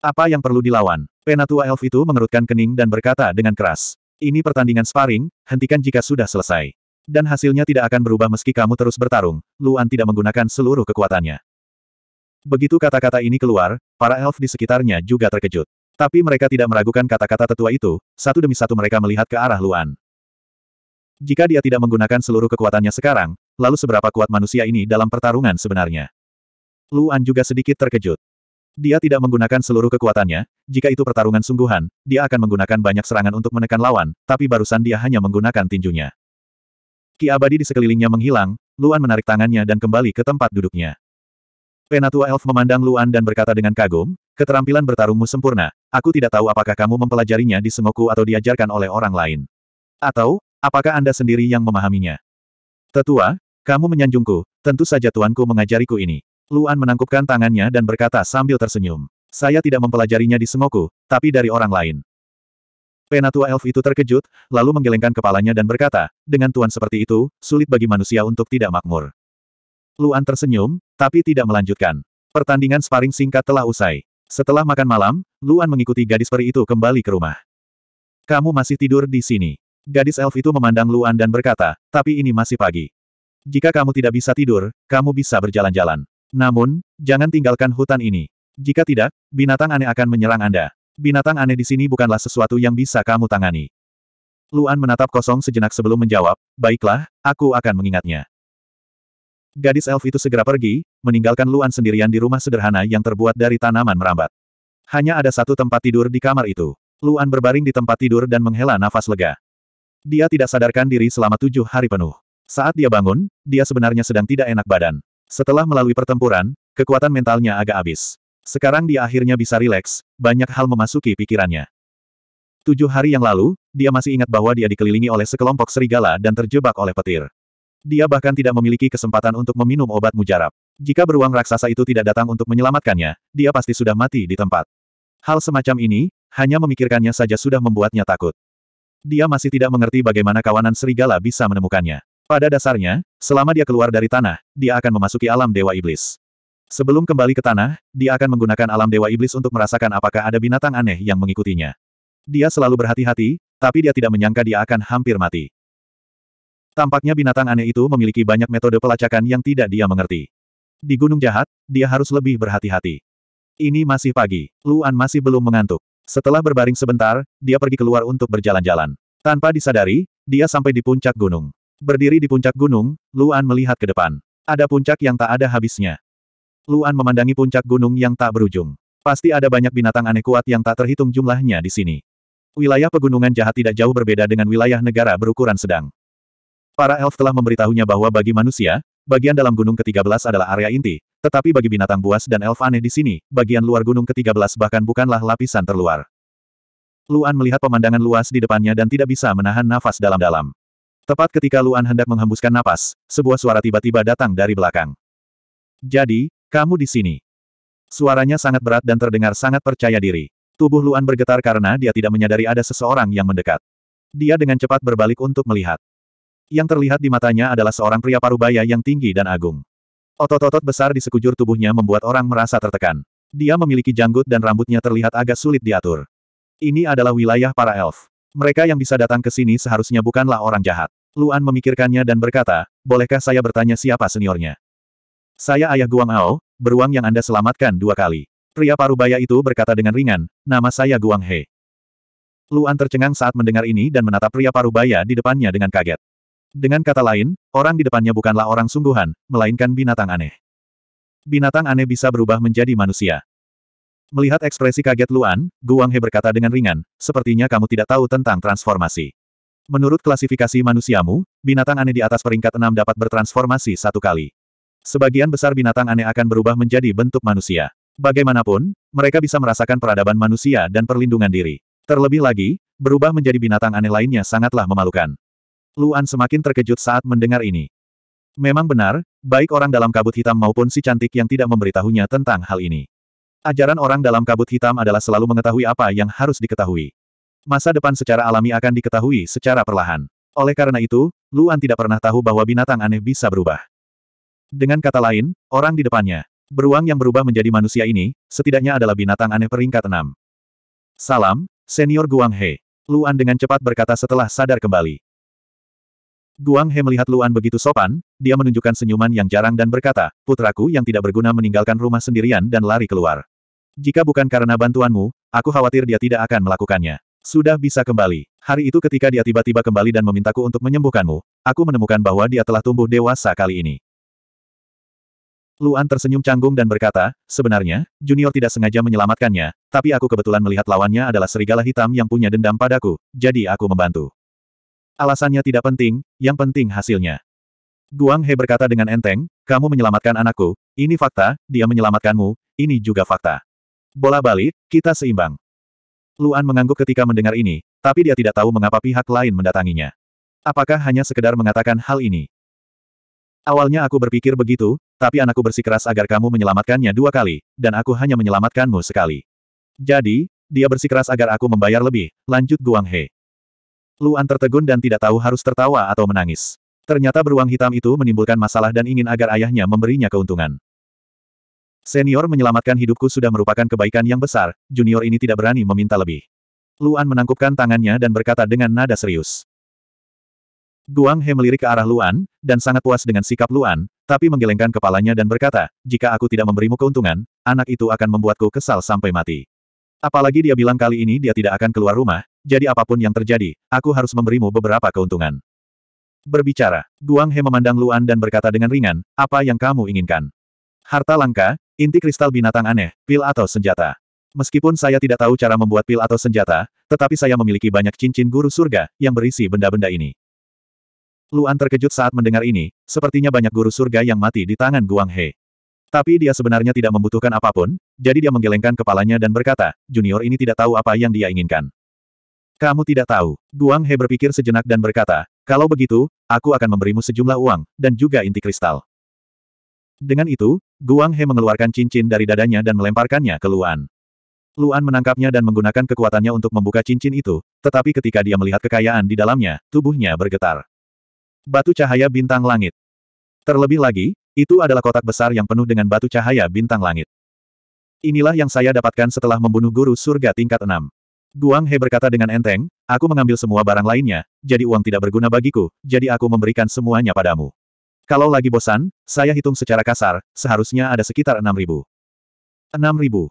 Apa yang perlu dilawan? Penatua elf itu mengerutkan kening dan berkata dengan keras. Ini pertandingan sparring, hentikan jika sudah selesai. Dan hasilnya tidak akan berubah meski kamu terus bertarung, Luan tidak menggunakan seluruh kekuatannya. Begitu kata-kata ini keluar, para elf di sekitarnya juga terkejut. Tapi mereka tidak meragukan kata-kata tetua itu, satu demi satu mereka melihat ke arah Luan. Jika dia tidak menggunakan seluruh kekuatannya sekarang, lalu seberapa kuat manusia ini dalam pertarungan sebenarnya? Luan juga sedikit terkejut. Dia tidak menggunakan seluruh kekuatannya, jika itu pertarungan sungguhan, dia akan menggunakan banyak serangan untuk menekan lawan, tapi barusan dia hanya menggunakan tinjunya. Ki abadi di sekelilingnya menghilang, Luan menarik tangannya dan kembali ke tempat duduknya. Penatua Elf memandang Luan dan berkata dengan kagum, keterampilan bertarungmu sempurna, aku tidak tahu apakah kamu mempelajarinya di Sengoku atau diajarkan oleh orang lain. Atau, apakah Anda sendiri yang memahaminya? Tetua, kamu menyanjungku, tentu saja tuanku mengajariku ini. Luan menangkupkan tangannya dan berkata sambil tersenyum. Saya tidak mempelajarinya di semoku, tapi dari orang lain. Penatua elf itu terkejut, lalu menggelengkan kepalanya dan berkata, dengan tuan seperti itu, sulit bagi manusia untuk tidak makmur. Luan tersenyum, tapi tidak melanjutkan. Pertandingan sparing singkat telah usai. Setelah makan malam, Luan mengikuti gadis peri itu kembali ke rumah. Kamu masih tidur di sini. Gadis elf itu memandang Luan dan berkata, tapi ini masih pagi. Jika kamu tidak bisa tidur, kamu bisa berjalan-jalan. Namun, jangan tinggalkan hutan ini. Jika tidak, binatang aneh akan menyerang Anda. Binatang aneh di sini bukanlah sesuatu yang bisa kamu tangani. Luan menatap kosong sejenak sebelum menjawab, baiklah, aku akan mengingatnya. Gadis elf itu segera pergi, meninggalkan Luan sendirian di rumah sederhana yang terbuat dari tanaman merambat. Hanya ada satu tempat tidur di kamar itu. Luan berbaring di tempat tidur dan menghela nafas lega. Dia tidak sadarkan diri selama tujuh hari penuh. Saat dia bangun, dia sebenarnya sedang tidak enak badan. Setelah melalui pertempuran, kekuatan mentalnya agak habis. Sekarang dia akhirnya bisa rileks, banyak hal memasuki pikirannya. Tujuh hari yang lalu, dia masih ingat bahwa dia dikelilingi oleh sekelompok serigala dan terjebak oleh petir. Dia bahkan tidak memiliki kesempatan untuk meminum obat mujarab. Jika beruang raksasa itu tidak datang untuk menyelamatkannya, dia pasti sudah mati di tempat. Hal semacam ini, hanya memikirkannya saja sudah membuatnya takut. Dia masih tidak mengerti bagaimana kawanan serigala bisa menemukannya. Pada dasarnya, selama dia keluar dari tanah, dia akan memasuki alam Dewa Iblis. Sebelum kembali ke tanah, dia akan menggunakan alam dewa iblis untuk merasakan apakah ada binatang aneh yang mengikutinya. Dia selalu berhati-hati, tapi dia tidak menyangka dia akan hampir mati. Tampaknya binatang aneh itu memiliki banyak metode pelacakan yang tidak dia mengerti. Di Gunung Jahat, dia harus lebih berhati-hati. Ini masih pagi, Luan masih belum mengantuk. Setelah berbaring sebentar, dia pergi keluar untuk berjalan-jalan. Tanpa disadari, dia sampai di puncak gunung. Berdiri di puncak gunung, Luan melihat ke depan. Ada puncak yang tak ada habisnya. Luan memandangi puncak gunung yang tak berujung. Pasti ada banyak binatang aneh kuat yang tak terhitung jumlahnya di sini. Wilayah pegunungan jahat tidak jauh berbeda dengan wilayah negara berukuran sedang. Para elf telah memberitahunya bahwa bagi manusia, bagian dalam gunung ke-13 adalah area inti, tetapi bagi binatang buas dan elf aneh di sini, bagian luar gunung ke-13 bahkan bukanlah lapisan terluar. Luan melihat pemandangan luas di depannya dan tidak bisa menahan nafas dalam-dalam. Tepat ketika Luan hendak menghembuskan napas, sebuah suara tiba-tiba datang dari belakang. Jadi, kamu di sini. Suaranya sangat berat dan terdengar sangat percaya diri. Tubuh Luan bergetar karena dia tidak menyadari ada seseorang yang mendekat. Dia dengan cepat berbalik untuk melihat. Yang terlihat di matanya adalah seorang pria parubaya yang tinggi dan agung. Otot-otot besar di sekujur tubuhnya membuat orang merasa tertekan. Dia memiliki janggut dan rambutnya terlihat agak sulit diatur. Ini adalah wilayah para elf. Mereka yang bisa datang ke sini seharusnya bukanlah orang jahat. Luan memikirkannya dan berkata, bolehkah saya bertanya siapa seniornya? Saya ayah Guang Ao, beruang yang Anda selamatkan dua kali. Pria parubaya itu berkata dengan ringan, nama saya Guang He. Luan tercengang saat mendengar ini dan menatap pria parubaya di depannya dengan kaget. Dengan kata lain, orang di depannya bukanlah orang sungguhan, melainkan binatang aneh. Binatang aneh bisa berubah menjadi manusia. Melihat ekspresi kaget Luan, Guang He berkata dengan ringan, sepertinya kamu tidak tahu tentang transformasi. Menurut klasifikasi manusiamu, binatang aneh di atas peringkat 6 dapat bertransformasi satu kali. Sebagian besar binatang aneh akan berubah menjadi bentuk manusia. Bagaimanapun, mereka bisa merasakan peradaban manusia dan perlindungan diri. Terlebih lagi, berubah menjadi binatang aneh lainnya sangatlah memalukan. Luan semakin terkejut saat mendengar ini. Memang benar, baik orang dalam kabut hitam maupun si cantik yang tidak memberitahunya tentang hal ini. Ajaran orang dalam kabut hitam adalah selalu mengetahui apa yang harus diketahui. Masa depan secara alami akan diketahui secara perlahan. Oleh karena itu, Luan tidak pernah tahu bahwa binatang aneh bisa berubah. Dengan kata lain, orang di depannya. Beruang yang berubah menjadi manusia ini, setidaknya adalah binatang aneh peringkat enam. Salam, senior Guang He. Luan dengan cepat berkata setelah sadar kembali. Guang He melihat Luan begitu sopan, dia menunjukkan senyuman yang jarang dan berkata, putraku yang tidak berguna meninggalkan rumah sendirian dan lari keluar. Jika bukan karena bantuanmu, aku khawatir dia tidak akan melakukannya. Sudah bisa kembali. Hari itu ketika dia tiba-tiba kembali dan memintaku untuk menyembuhkanmu, aku menemukan bahwa dia telah tumbuh dewasa kali ini. Luan tersenyum canggung dan berkata, sebenarnya, Junior tidak sengaja menyelamatkannya, tapi aku kebetulan melihat lawannya adalah serigala hitam yang punya dendam padaku, jadi aku membantu. Alasannya tidak penting, yang penting hasilnya. Guang He berkata dengan enteng, kamu menyelamatkan anakku, ini fakta, dia menyelamatkanmu, ini juga fakta. Bola balik, kita seimbang. Luan mengangguk ketika mendengar ini, tapi dia tidak tahu mengapa pihak lain mendatanginya. Apakah hanya sekedar mengatakan hal ini? Awalnya aku berpikir begitu, tapi anakku bersikeras agar kamu menyelamatkannya dua kali, dan aku hanya menyelamatkanmu sekali. Jadi, dia bersikeras agar aku membayar lebih, lanjut Guang He. Luan tertegun dan tidak tahu harus tertawa atau menangis. Ternyata beruang hitam itu menimbulkan masalah dan ingin agar ayahnya memberinya keuntungan. Senior menyelamatkan hidupku sudah merupakan kebaikan yang besar, junior ini tidak berani meminta lebih. Luan menangkupkan tangannya dan berkata dengan nada serius. Guang He melirik ke arah Luan, dan sangat puas dengan sikap Luan, tapi menggelengkan kepalanya dan berkata, jika aku tidak memberimu keuntungan, anak itu akan membuatku kesal sampai mati. Apalagi dia bilang kali ini dia tidak akan keluar rumah, jadi apapun yang terjadi, aku harus memberimu beberapa keuntungan. Berbicara, Guang He memandang Luan dan berkata dengan ringan, apa yang kamu inginkan? Harta langka, inti kristal binatang aneh, pil atau senjata. Meskipun saya tidak tahu cara membuat pil atau senjata, tetapi saya memiliki banyak cincin guru surga yang berisi benda-benda ini. Luan terkejut saat mendengar ini, sepertinya banyak guru surga yang mati di tangan Guang He. Tapi dia sebenarnya tidak membutuhkan apapun, jadi dia menggelengkan kepalanya dan berkata, junior ini tidak tahu apa yang dia inginkan. Kamu tidak tahu. Guang He berpikir sejenak dan berkata, kalau begitu, aku akan memberimu sejumlah uang, dan juga inti kristal. Dengan itu, Guang He mengeluarkan cincin dari dadanya dan melemparkannya ke Luan. Luan menangkapnya dan menggunakan kekuatannya untuk membuka cincin itu, tetapi ketika dia melihat kekayaan di dalamnya, tubuhnya bergetar. Batu cahaya bintang langit. Terlebih lagi, itu adalah kotak besar yang penuh dengan batu cahaya bintang langit. Inilah yang saya dapatkan setelah membunuh guru surga tingkat 6. Guang He berkata dengan enteng, aku mengambil semua barang lainnya, jadi uang tidak berguna bagiku, jadi aku memberikan semuanya padamu. Kalau lagi bosan, saya hitung secara kasar, seharusnya ada sekitar 6.000. ribu.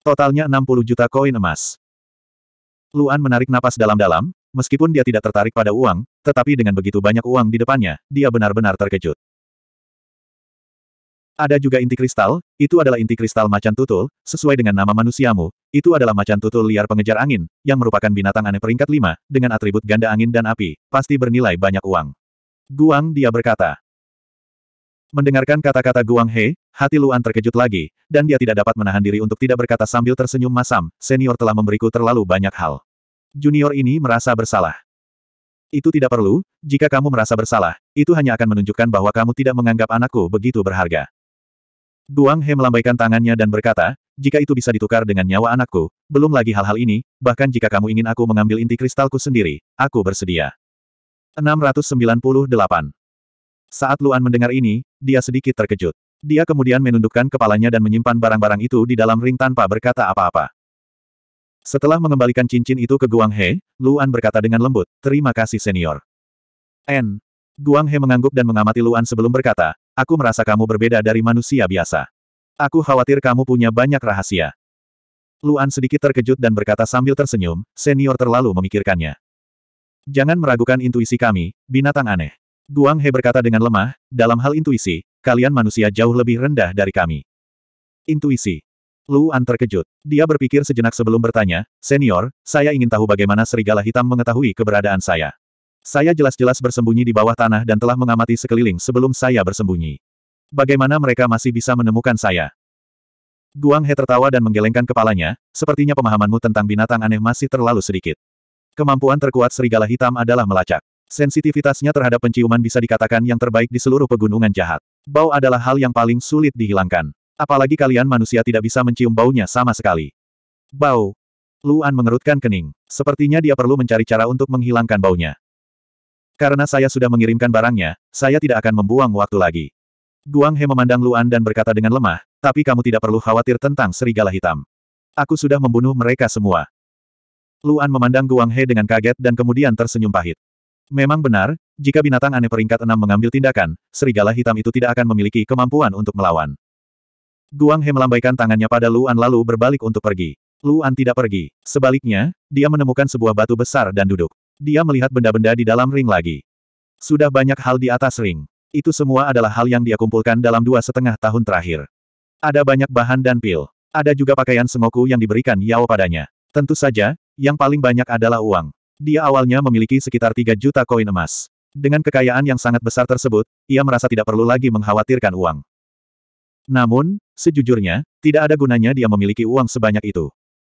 Totalnya 60 juta koin emas. Luan menarik napas dalam-dalam, meskipun dia tidak tertarik pada uang, tetapi dengan begitu banyak uang di depannya, dia benar-benar terkejut. Ada juga inti kristal, itu adalah inti kristal macan tutul, sesuai dengan nama manusiamu, itu adalah macan tutul liar pengejar angin, yang merupakan binatang aneh peringkat lima dengan atribut ganda angin dan api, pasti bernilai banyak uang. Guang dia berkata. Mendengarkan kata-kata Guang He, hati Luan terkejut lagi, dan dia tidak dapat menahan diri untuk tidak berkata sambil tersenyum masam, senior telah memberiku terlalu banyak hal. Junior ini merasa bersalah. Itu tidak perlu, jika kamu merasa bersalah, itu hanya akan menunjukkan bahwa kamu tidak menganggap anakku begitu berharga. Guang He melambaikan tangannya dan berkata, jika itu bisa ditukar dengan nyawa anakku, belum lagi hal-hal ini, bahkan jika kamu ingin aku mengambil inti kristalku sendiri, aku bersedia. 698. Saat Luan mendengar ini, dia sedikit terkejut. Dia kemudian menundukkan kepalanya dan menyimpan barang-barang itu di dalam ring tanpa berkata apa-apa. Setelah mengembalikan cincin itu ke Guang He, Luan berkata dengan lembut, terima kasih senior. N. Guang He mengangguk dan mengamati Luan sebelum berkata, aku merasa kamu berbeda dari manusia biasa. Aku khawatir kamu punya banyak rahasia. Luan sedikit terkejut dan berkata sambil tersenyum, senior terlalu memikirkannya. Jangan meragukan intuisi kami, binatang aneh. Guang He berkata dengan lemah, dalam hal intuisi, kalian manusia jauh lebih rendah dari kami. Intuisi. Luan terkejut. Dia berpikir sejenak sebelum bertanya, Senior, saya ingin tahu bagaimana serigala hitam mengetahui keberadaan saya. Saya jelas-jelas bersembunyi di bawah tanah dan telah mengamati sekeliling sebelum saya bersembunyi. Bagaimana mereka masih bisa menemukan saya? Guang He tertawa dan menggelengkan kepalanya, sepertinya pemahamanmu tentang binatang aneh masih terlalu sedikit. Kemampuan terkuat serigala hitam adalah melacak. Sensitivitasnya terhadap penciuman bisa dikatakan yang terbaik di seluruh pegunungan jahat. Bau adalah hal yang paling sulit dihilangkan. Apalagi kalian manusia tidak bisa mencium baunya sama sekali. Bau. Luan mengerutkan kening. Sepertinya dia perlu mencari cara untuk menghilangkan baunya. Karena saya sudah mengirimkan barangnya, saya tidak akan membuang waktu lagi. Guang He memandang Luan dan berkata dengan lemah, tapi kamu tidak perlu khawatir tentang serigala hitam. Aku sudah membunuh mereka semua. Luan memandang Guang He dengan kaget dan kemudian tersenyum pahit. Memang benar, jika binatang aneh peringkat enam mengambil tindakan, serigala hitam itu tidak akan memiliki kemampuan untuk melawan. Guang He melambaikan tangannya pada Luan lalu berbalik untuk pergi. Luan tidak pergi. Sebaliknya, dia menemukan sebuah batu besar dan duduk. Dia melihat benda-benda di dalam ring lagi. Sudah banyak hal di atas ring. Itu semua adalah hal yang dia kumpulkan dalam dua setengah tahun terakhir. Ada banyak bahan dan pil. Ada juga pakaian semoku yang diberikan Yao padanya. Tentu saja, yang paling banyak adalah uang. Dia awalnya memiliki sekitar 3 juta koin emas. Dengan kekayaan yang sangat besar tersebut, ia merasa tidak perlu lagi mengkhawatirkan uang. Namun, Sejujurnya, tidak ada gunanya dia memiliki uang sebanyak itu.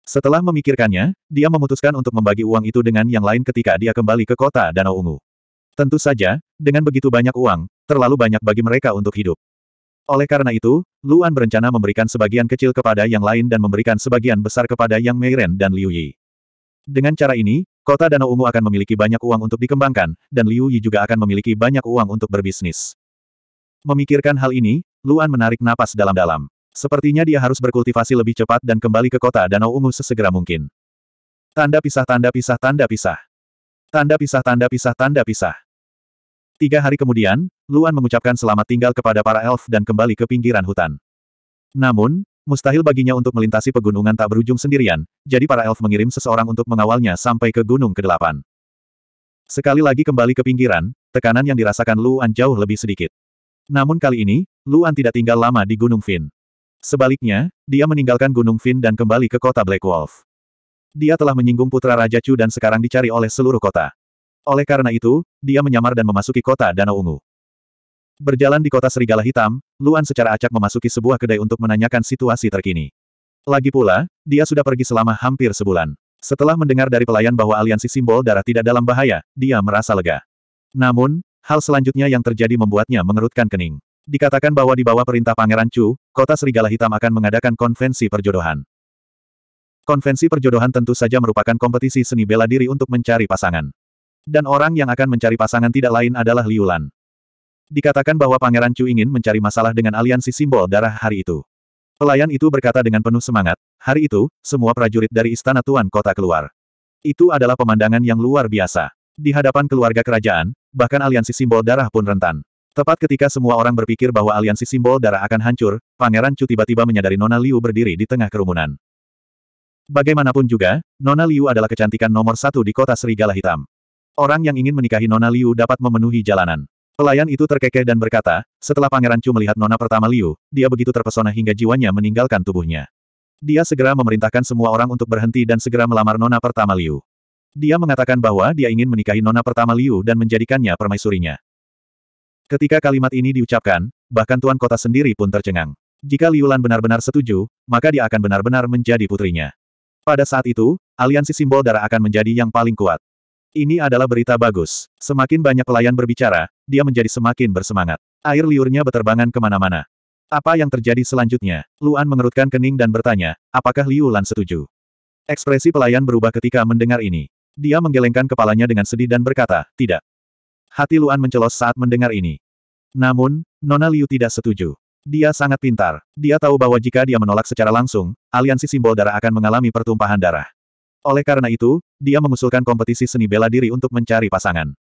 Setelah memikirkannya, dia memutuskan untuk membagi uang itu dengan yang lain ketika dia kembali ke kota Danau Ungu. Tentu saja, dengan begitu banyak uang, terlalu banyak bagi mereka untuk hidup. Oleh karena itu, Luan berencana memberikan sebagian kecil kepada yang lain dan memberikan sebagian besar kepada Yang Meiren dan Liu Yi. Dengan cara ini, kota Danau Ungu akan memiliki banyak uang untuk dikembangkan, dan Liu Yi juga akan memiliki banyak uang untuk berbisnis. Memikirkan hal ini, Luan menarik napas dalam-dalam. Sepertinya dia harus berkultivasi lebih cepat dan kembali ke kota Danau Ungu sesegera mungkin. Tanda pisah tanda pisah tanda pisah. Tanda pisah tanda pisah tanda pisah. Tiga hari kemudian, Luan mengucapkan selamat tinggal kepada para elf dan kembali ke pinggiran hutan. Namun, mustahil baginya untuk melintasi pegunungan tak berujung sendirian, jadi para elf mengirim seseorang untuk mengawalnya sampai ke Gunung Kedelapan. Sekali lagi kembali ke pinggiran, tekanan yang dirasakan Luan jauh lebih sedikit. Namun kali ini, Luan tidak tinggal lama di Gunung Fin. Sebaliknya, dia meninggalkan Gunung Fin dan kembali ke kota Black Wolf. Dia telah menyinggung putra Raja Chu dan sekarang dicari oleh seluruh kota. Oleh karena itu, dia menyamar dan memasuki kota Danau Ungu. Berjalan di kota Serigala Hitam, Luan secara acak memasuki sebuah kedai untuk menanyakan situasi terkini. Lagi pula, dia sudah pergi selama hampir sebulan. Setelah mendengar dari pelayan bahwa aliansi simbol darah tidak dalam bahaya, dia merasa lega. Namun, hal selanjutnya yang terjadi membuatnya mengerutkan kening dikatakan bahwa di bawah perintah Pangeran Chu, kota Serigala Hitam akan mengadakan konvensi perjodohan. Konvensi perjodohan tentu saja merupakan kompetisi seni bela diri untuk mencari pasangan. Dan orang yang akan mencari pasangan tidak lain adalah Liulan. Dikatakan bahwa Pangeran Chu ingin mencari masalah dengan aliansi simbol darah hari itu. Pelayan itu berkata dengan penuh semangat, hari itu, semua prajurit dari Istana Tuan Kota keluar. Itu adalah pemandangan yang luar biasa. Di hadapan keluarga kerajaan, bahkan aliansi simbol darah pun rentan. Tepat ketika semua orang berpikir bahwa aliansi simbol darah akan hancur, Pangeran Chu tiba-tiba menyadari Nona Liu berdiri di tengah kerumunan. Bagaimanapun juga, Nona Liu adalah kecantikan nomor satu di kota Serigala Hitam. Orang yang ingin menikahi Nona Liu dapat memenuhi jalanan. Pelayan itu terkekeh dan berkata, setelah Pangeran Chu melihat Nona pertama Liu, dia begitu terpesona hingga jiwanya meninggalkan tubuhnya. Dia segera memerintahkan semua orang untuk berhenti dan segera melamar Nona pertama Liu. Dia mengatakan bahwa dia ingin menikahi Nona pertama Liu dan menjadikannya permaisurinya. Ketika kalimat ini diucapkan, bahkan tuan kota sendiri pun tercengang. Jika Liulan benar-benar setuju, maka dia akan benar-benar menjadi putrinya. Pada saat itu, aliansi simbol darah akan menjadi yang paling kuat. Ini adalah berita bagus. Semakin banyak pelayan berbicara, dia menjadi semakin bersemangat. Air liurnya beterbangan kemana-mana. Apa yang terjadi selanjutnya? Luan mengerutkan kening dan bertanya, apakah Liulan setuju? Ekspresi pelayan berubah ketika mendengar ini. Dia menggelengkan kepalanya dengan sedih dan berkata, tidak. Hati Luan mencelos saat mendengar ini. Namun, Nona Liu tidak setuju. Dia sangat pintar. Dia tahu bahwa jika dia menolak secara langsung, aliansi simbol darah akan mengalami pertumpahan darah. Oleh karena itu, dia mengusulkan kompetisi seni bela diri untuk mencari pasangan.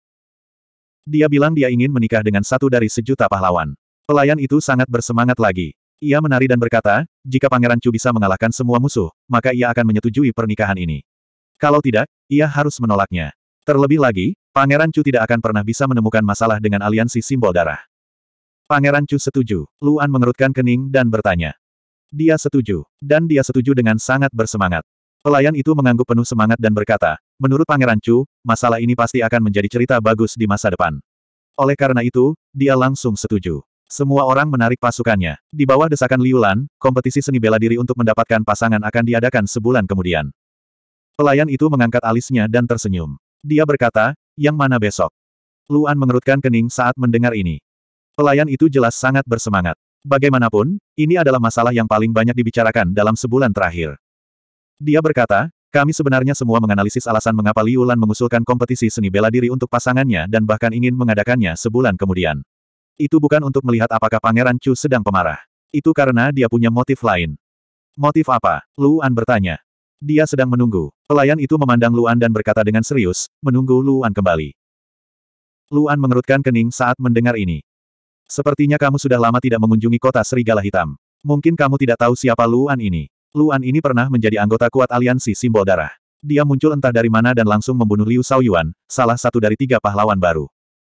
Dia bilang dia ingin menikah dengan satu dari sejuta pahlawan. Pelayan itu sangat bersemangat lagi. Ia menari dan berkata, jika Pangeran Chu bisa mengalahkan semua musuh, maka ia akan menyetujui pernikahan ini. Kalau tidak, ia harus menolaknya. Terlebih lagi, Pangeran Chu tidak akan pernah bisa menemukan masalah dengan aliansi simbol darah. Pangeran Chu setuju. Luan mengerutkan kening dan bertanya. Dia setuju. Dan dia setuju dengan sangat bersemangat. Pelayan itu mengangguk penuh semangat dan berkata, menurut Pangeran Chu, masalah ini pasti akan menjadi cerita bagus di masa depan. Oleh karena itu, dia langsung setuju. Semua orang menarik pasukannya. Di bawah desakan Liulan, kompetisi seni bela diri untuk mendapatkan pasangan akan diadakan sebulan kemudian. Pelayan itu mengangkat alisnya dan tersenyum. Dia berkata, yang mana besok? Luan mengerutkan kening saat mendengar ini. Pelayan itu jelas sangat bersemangat. Bagaimanapun, ini adalah masalah yang paling banyak dibicarakan dalam sebulan terakhir. Dia berkata, kami sebenarnya semua menganalisis alasan mengapa Liu Lan mengusulkan kompetisi seni bela diri untuk pasangannya dan bahkan ingin mengadakannya sebulan kemudian. Itu bukan untuk melihat apakah Pangeran Chu sedang pemarah. Itu karena dia punya motif lain. Motif apa? Luan bertanya. Dia sedang menunggu. Pelayan itu memandang Luan dan berkata dengan serius, menunggu Luan kembali. Luan mengerutkan kening saat mendengar ini. Sepertinya kamu sudah lama tidak mengunjungi kota Serigala Hitam. Mungkin kamu tidak tahu siapa Luan ini. Luan ini pernah menjadi anggota kuat aliansi simbol darah. Dia muncul entah dari mana dan langsung membunuh Liu Shaoyuan, salah satu dari tiga pahlawan baru.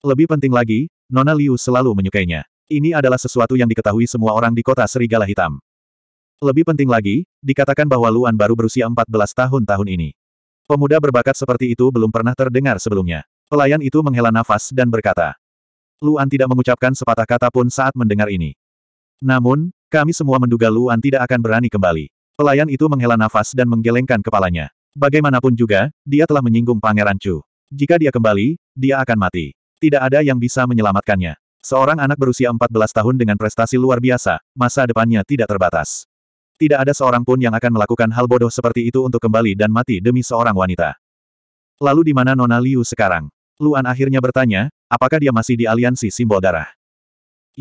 Lebih penting lagi, Nona Liu selalu menyukainya. Ini adalah sesuatu yang diketahui semua orang di kota Serigala Hitam. Lebih penting lagi, dikatakan bahwa Luan baru berusia 14 tahun tahun ini. Pemuda berbakat seperti itu belum pernah terdengar sebelumnya. Pelayan itu menghela nafas dan berkata. Luan tidak mengucapkan sepatah kata pun saat mendengar ini. Namun, kami semua menduga Luan tidak akan berani kembali. Pelayan itu menghela nafas dan menggelengkan kepalanya. Bagaimanapun juga, dia telah menyinggung Pangeran Chu. Jika dia kembali, dia akan mati. Tidak ada yang bisa menyelamatkannya. Seorang anak berusia 14 tahun dengan prestasi luar biasa, masa depannya tidak terbatas. Tidak ada seorang pun yang akan melakukan hal bodoh seperti itu untuk kembali dan mati demi seorang wanita. Lalu di mana Nona Liu sekarang? Luan akhirnya bertanya, apakah dia masih di aliansi simbol darah?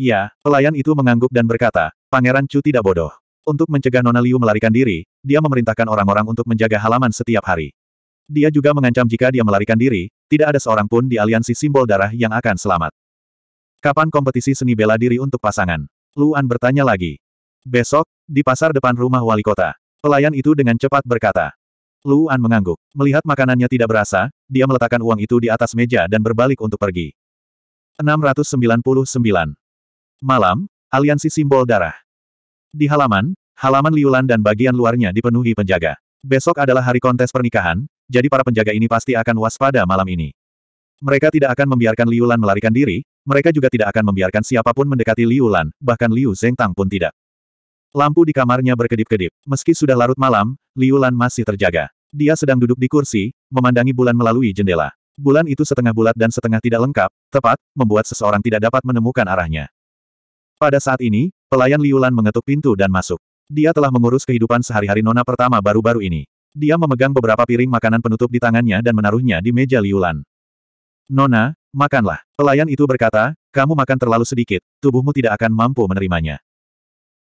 Iya, pelayan itu mengangguk dan berkata, Pangeran Chu tidak bodoh. Untuk mencegah Nona Liu melarikan diri, dia memerintahkan orang-orang untuk menjaga halaman setiap hari. Dia juga mengancam jika dia melarikan diri, tidak ada seorang pun di aliansi simbol darah yang akan selamat. Kapan kompetisi seni bela diri untuk pasangan? Luan bertanya lagi. Besok, di pasar depan rumah wali kota, pelayan itu dengan cepat berkata. Luan mengangguk. Melihat makanannya tidak berasa, dia meletakkan uang itu di atas meja dan berbalik untuk pergi. 699. Malam, aliansi simbol darah. Di halaman, halaman Liulan dan bagian luarnya dipenuhi penjaga. Besok adalah hari kontes pernikahan, jadi para penjaga ini pasti akan waspada malam ini. Mereka tidak akan membiarkan Liulan melarikan diri, mereka juga tidak akan membiarkan siapapun mendekati Liulan, bahkan Liu Zeng Tang pun tidak. Lampu di kamarnya berkedip-kedip. Meski sudah larut malam, Liulan masih terjaga. Dia sedang duduk di kursi, memandangi bulan melalui jendela. Bulan itu setengah bulat dan setengah tidak lengkap, tepat, membuat seseorang tidak dapat menemukan arahnya. Pada saat ini, pelayan Liulan mengetuk pintu dan masuk. Dia telah mengurus kehidupan sehari-hari Nona pertama baru-baru ini. Dia memegang beberapa piring makanan penutup di tangannya dan menaruhnya di meja Liulan. Nona, makanlah. Pelayan itu berkata, kamu makan terlalu sedikit, tubuhmu tidak akan mampu menerimanya.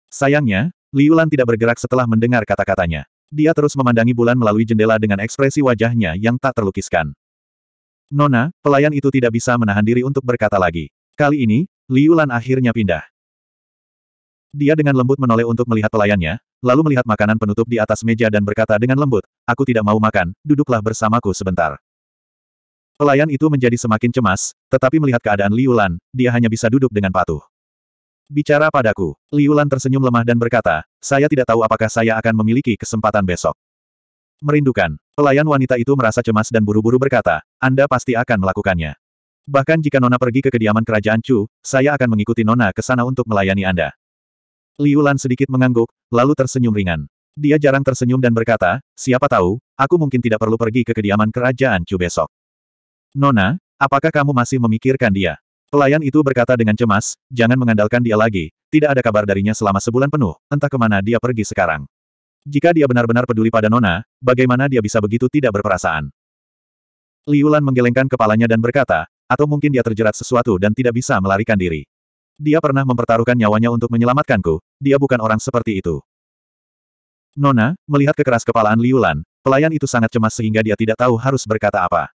Sayangnya, Liulan tidak bergerak setelah mendengar kata-katanya. Dia terus memandangi bulan melalui jendela dengan ekspresi wajahnya yang tak terlukiskan. Nona, pelayan itu tidak bisa menahan diri untuk berkata lagi. Kali ini, Liulan akhirnya pindah. Dia dengan lembut menoleh untuk melihat pelayannya, lalu melihat makanan penutup di atas meja dan berkata dengan lembut, aku tidak mau makan, duduklah bersamaku sebentar. Pelayan itu menjadi semakin cemas, tetapi melihat keadaan Liulan, dia hanya bisa duduk dengan patuh. Bicara padaku. Liulan tersenyum lemah dan berkata, saya tidak tahu apakah saya akan memiliki kesempatan besok. Merindukan. Pelayan wanita itu merasa cemas dan buru-buru berkata, Anda pasti akan melakukannya. Bahkan jika Nona pergi ke kediaman kerajaan Chu, saya akan mengikuti Nona ke sana untuk melayani Anda. Liulan sedikit mengangguk, lalu tersenyum ringan. Dia jarang tersenyum dan berkata, siapa tahu, aku mungkin tidak perlu pergi ke kediaman kerajaan Chu besok. Nona, apakah kamu masih memikirkan dia? Pelayan itu berkata dengan cemas, jangan mengandalkan dia lagi, tidak ada kabar darinya selama sebulan penuh, entah kemana dia pergi sekarang. Jika dia benar-benar peduli pada Nona, bagaimana dia bisa begitu tidak berperasaan? Liulan menggelengkan kepalanya dan berkata, atau mungkin dia terjerat sesuatu dan tidak bisa melarikan diri. Dia pernah mempertaruhkan nyawanya untuk menyelamatkanku, dia bukan orang seperti itu. Nona, melihat kekeras kepalaan Liulan. pelayan itu sangat cemas sehingga dia tidak tahu harus berkata apa.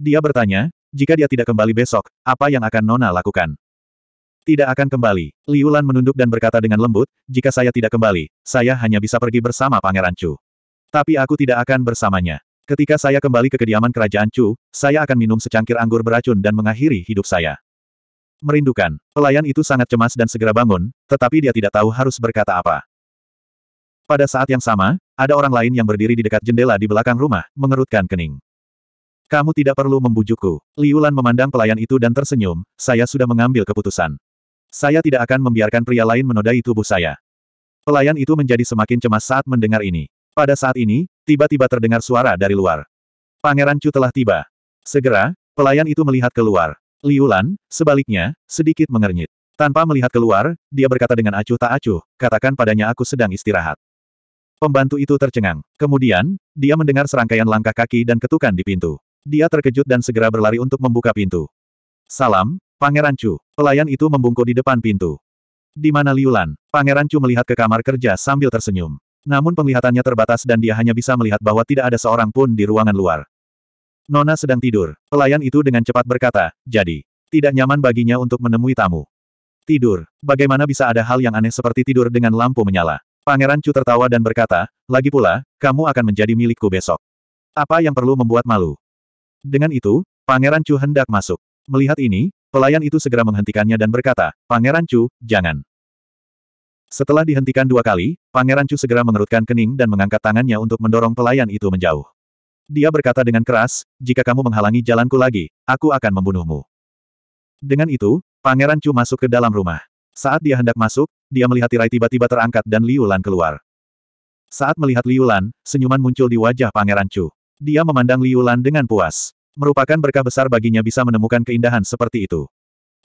Dia bertanya, jika dia tidak kembali besok, apa yang akan Nona lakukan? Tidak akan kembali. Liulan menunduk dan berkata dengan lembut, jika saya tidak kembali, saya hanya bisa pergi bersama Pangeran Chu. Tapi aku tidak akan bersamanya. Ketika saya kembali ke kediaman kerajaan Chu, saya akan minum secangkir anggur beracun dan mengakhiri hidup saya. Merindukan, pelayan itu sangat cemas dan segera bangun, tetapi dia tidak tahu harus berkata apa. Pada saat yang sama, ada orang lain yang berdiri di dekat jendela di belakang rumah, mengerutkan kening. Kamu tidak perlu membujukku. Liu memandang pelayan itu dan tersenyum, saya sudah mengambil keputusan. Saya tidak akan membiarkan pria lain menodai tubuh saya. Pelayan itu menjadi semakin cemas saat mendengar ini. Pada saat ini, tiba-tiba terdengar suara dari luar. Pangeran Chu telah tiba. Segera, pelayan itu melihat keluar. Liu sebaliknya, sedikit mengernyit. Tanpa melihat keluar, dia berkata dengan acuh tak acuh, katakan padanya aku sedang istirahat. Pembantu itu tercengang. Kemudian, dia mendengar serangkaian langkah kaki dan ketukan di pintu. Dia terkejut dan segera berlari untuk membuka pintu. Salam, Pangeran Chu. Pelayan itu membungkuk di depan pintu. Di mana Liulan? Pangeran Chu melihat ke kamar kerja sambil tersenyum. Namun penglihatannya terbatas dan dia hanya bisa melihat bahwa tidak ada seorang pun di ruangan luar. Nona sedang tidur. Pelayan itu dengan cepat berkata, jadi, tidak nyaman baginya untuk menemui tamu. Tidur. Bagaimana bisa ada hal yang aneh seperti tidur dengan lampu menyala? Pangeran Chu tertawa dan berkata, lagi pula, kamu akan menjadi milikku besok. Apa yang perlu membuat malu? Dengan itu, Pangeran Chu hendak masuk. Melihat ini, pelayan itu segera menghentikannya dan berkata, Pangeran Chu, jangan. Setelah dihentikan dua kali, Pangeran Chu segera mengerutkan kening dan mengangkat tangannya untuk mendorong pelayan itu menjauh. Dia berkata dengan keras, jika kamu menghalangi jalanku lagi, aku akan membunuhmu. Dengan itu, Pangeran Chu masuk ke dalam rumah. Saat dia hendak masuk, dia melihat tirai tiba-tiba terangkat dan Liu keluar. Saat melihat Liu senyuman muncul di wajah Pangeran Chu. Dia memandang Liu Lan dengan puas. Merupakan berkah besar baginya bisa menemukan keindahan seperti itu.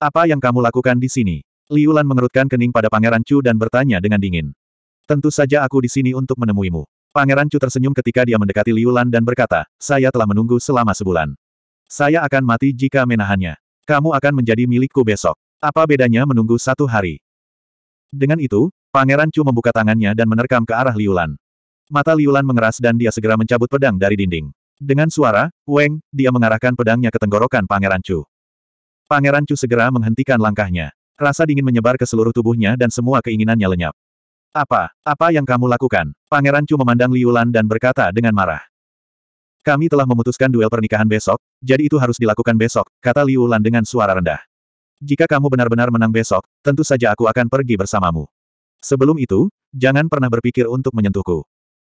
Apa yang kamu lakukan di sini? Liu Lan mengerutkan kening pada Pangeran Chu dan bertanya dengan dingin. Tentu saja aku di sini untuk menemuimu. Pangeran Chu tersenyum ketika dia mendekati Liu Lan dan berkata, saya telah menunggu selama sebulan. Saya akan mati jika menahannya. Kamu akan menjadi milikku besok. Apa bedanya menunggu satu hari? Dengan itu, Pangeran Chu membuka tangannya dan menerkam ke arah Liu Lan. Mata Liulan mengeras dan dia segera mencabut pedang dari dinding. Dengan suara, Weng, dia mengarahkan pedangnya ke tenggorokan Pangeran Chu. Pangeran Chu segera menghentikan langkahnya. Rasa dingin menyebar ke seluruh tubuhnya dan semua keinginannya lenyap. Apa? Apa yang kamu lakukan? Pangeran Chu memandang Liulan dan berkata dengan marah. Kami telah memutuskan duel pernikahan besok, jadi itu harus dilakukan besok, kata Liulan dengan suara rendah. Jika kamu benar-benar menang besok, tentu saja aku akan pergi bersamamu. Sebelum itu, jangan pernah berpikir untuk menyentuhku.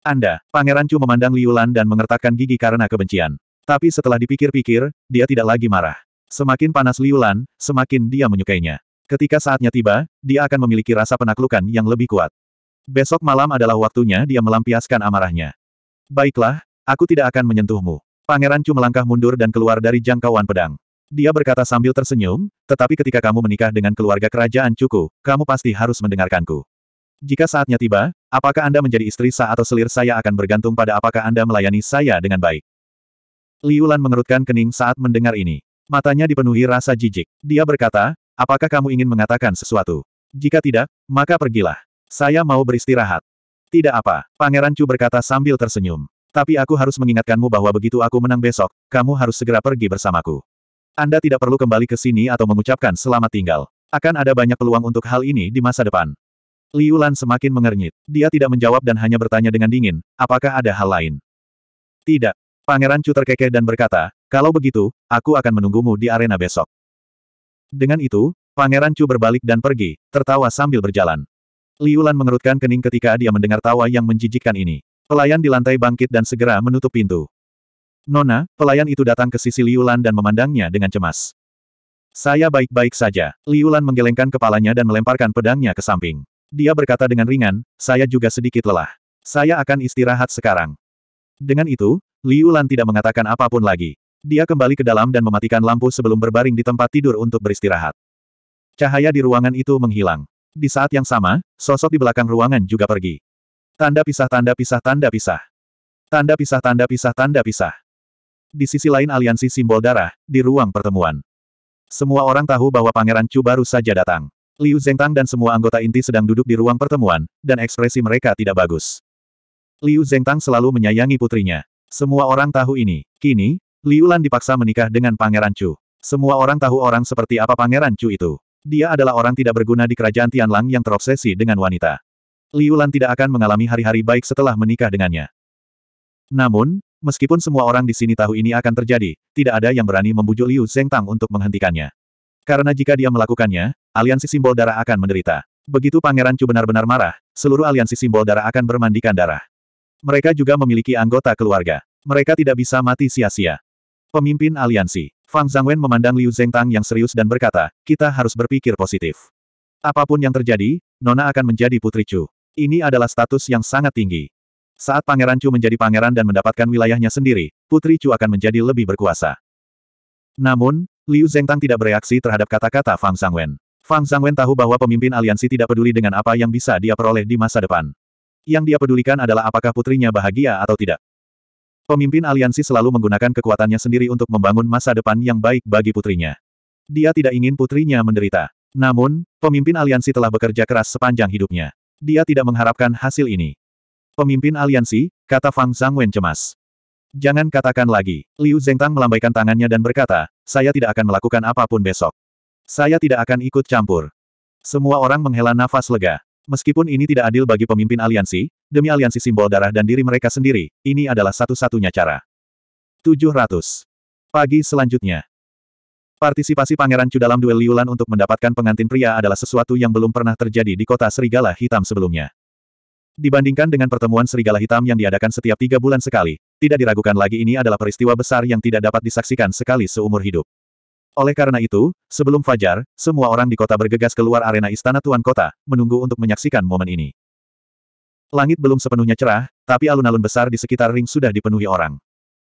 Anda, Pangeran Chu memandang Liulan Yulan dan mengertakkan gigi karena kebencian. Tapi setelah dipikir-pikir, dia tidak lagi marah. Semakin panas Liulan, Yulan, semakin dia menyukainya. Ketika saatnya tiba, dia akan memiliki rasa penaklukan yang lebih kuat. Besok malam adalah waktunya dia melampiaskan amarahnya. Baiklah, aku tidak akan menyentuhmu. Pangeran Chu melangkah mundur dan keluar dari jangkauan pedang. Dia berkata sambil tersenyum, tetapi ketika kamu menikah dengan keluarga kerajaan Cuku, kamu pasti harus mendengarkanku. Jika saatnya tiba, apakah Anda menjadi istri saya atau selir saya akan bergantung pada apakah Anda melayani saya dengan baik. Liulan mengerutkan kening saat mendengar ini. Matanya dipenuhi rasa jijik. Dia berkata, apakah kamu ingin mengatakan sesuatu? Jika tidak, maka pergilah. Saya mau beristirahat. Tidak apa, Pangeran Chu berkata sambil tersenyum. Tapi aku harus mengingatkanmu bahwa begitu aku menang besok, kamu harus segera pergi bersamaku. Anda tidak perlu kembali ke sini atau mengucapkan selamat tinggal. Akan ada banyak peluang untuk hal ini di masa depan. Liu Lan semakin mengernyit. Dia tidak menjawab dan hanya bertanya dengan dingin, apakah ada hal lain? Tidak. Pangeran Chu terkekeh dan berkata, kalau begitu, aku akan menunggumu di arena besok. Dengan itu, Pangeran Chu berbalik dan pergi, tertawa sambil berjalan. Liu Lan mengerutkan kening ketika dia mendengar tawa yang menjijikkan ini. Pelayan di lantai bangkit dan segera menutup pintu. Nona, pelayan itu datang ke sisi Liu Lan dan memandangnya dengan cemas. Saya baik-baik saja. Liu Lan menggelengkan kepalanya dan melemparkan pedangnya ke samping. Dia berkata dengan ringan, saya juga sedikit lelah. Saya akan istirahat sekarang. Dengan itu, Liu Lan tidak mengatakan apapun lagi. Dia kembali ke dalam dan mematikan lampu sebelum berbaring di tempat tidur untuk beristirahat. Cahaya di ruangan itu menghilang. Di saat yang sama, sosok di belakang ruangan juga pergi. Tanda pisah tanda pisah tanda pisah. Tanda pisah tanda pisah tanda pisah. Di sisi lain aliansi simbol darah, di ruang pertemuan. Semua orang tahu bahwa Pangeran Chu baru saja datang. Liu Zhengtang dan semua anggota inti sedang duduk di ruang pertemuan, dan ekspresi mereka tidak bagus. Liu Zhengtang selalu menyayangi putrinya. Semua orang tahu ini. Kini, Liu Lan dipaksa menikah dengan Pangeran Chu. Semua orang tahu orang seperti apa Pangeran Chu itu. Dia adalah orang tidak berguna di kerajaan Tianlang yang terobsesi dengan wanita. Liu Lan tidak akan mengalami hari-hari baik setelah menikah dengannya. Namun, meskipun semua orang di sini tahu ini akan terjadi, tidak ada yang berani membujuk Liu Zhengtang untuk menghentikannya. Karena jika dia melakukannya, aliansi simbol darah akan menderita. Begitu Pangeran Chu benar-benar marah, seluruh aliansi simbol darah akan bermandikan darah. Mereka juga memiliki anggota keluarga. Mereka tidak bisa mati sia-sia. Pemimpin aliansi, Fang Zhangwen memandang Liu Zhengtang yang serius dan berkata, kita harus berpikir positif. Apapun yang terjadi, Nona akan menjadi putri Chu. Ini adalah status yang sangat tinggi. Saat Pangeran Chu menjadi pangeran dan mendapatkan wilayahnya sendiri, Putri Chu akan menjadi lebih berkuasa. Namun, Liu Zengtang tidak bereaksi terhadap kata-kata Fang Sangwen. Fang Sangwen tahu bahwa pemimpin aliansi tidak peduli dengan apa yang bisa dia peroleh di masa depan. Yang dia pedulikan adalah apakah putrinya bahagia atau tidak. Pemimpin aliansi selalu menggunakan kekuatannya sendiri untuk membangun masa depan yang baik bagi putrinya. Dia tidak ingin putrinya menderita. Namun, pemimpin aliansi telah bekerja keras sepanjang hidupnya. Dia tidak mengharapkan hasil ini. Pemimpin aliansi, kata Fang Zangwen cemas. Jangan katakan lagi. Liu Zengtang melambaikan tangannya dan berkata, saya tidak akan melakukan apapun besok. Saya tidak akan ikut campur. Semua orang menghela nafas lega. Meskipun ini tidak adil bagi pemimpin aliansi, demi aliansi simbol darah dan diri mereka sendiri, ini adalah satu-satunya cara. 700. Pagi selanjutnya. Partisipasi Pangeran Chu dalam duel Liulan untuk mendapatkan pengantin pria adalah sesuatu yang belum pernah terjadi di kota Serigala Hitam sebelumnya. Dibandingkan dengan pertemuan Serigala Hitam yang diadakan setiap tiga bulan sekali, tidak diragukan lagi ini adalah peristiwa besar yang tidak dapat disaksikan sekali seumur hidup. Oleh karena itu, sebelum fajar, semua orang di kota bergegas keluar arena istana tuan kota, menunggu untuk menyaksikan momen ini. Langit belum sepenuhnya cerah, tapi alun-alun besar di sekitar ring sudah dipenuhi orang.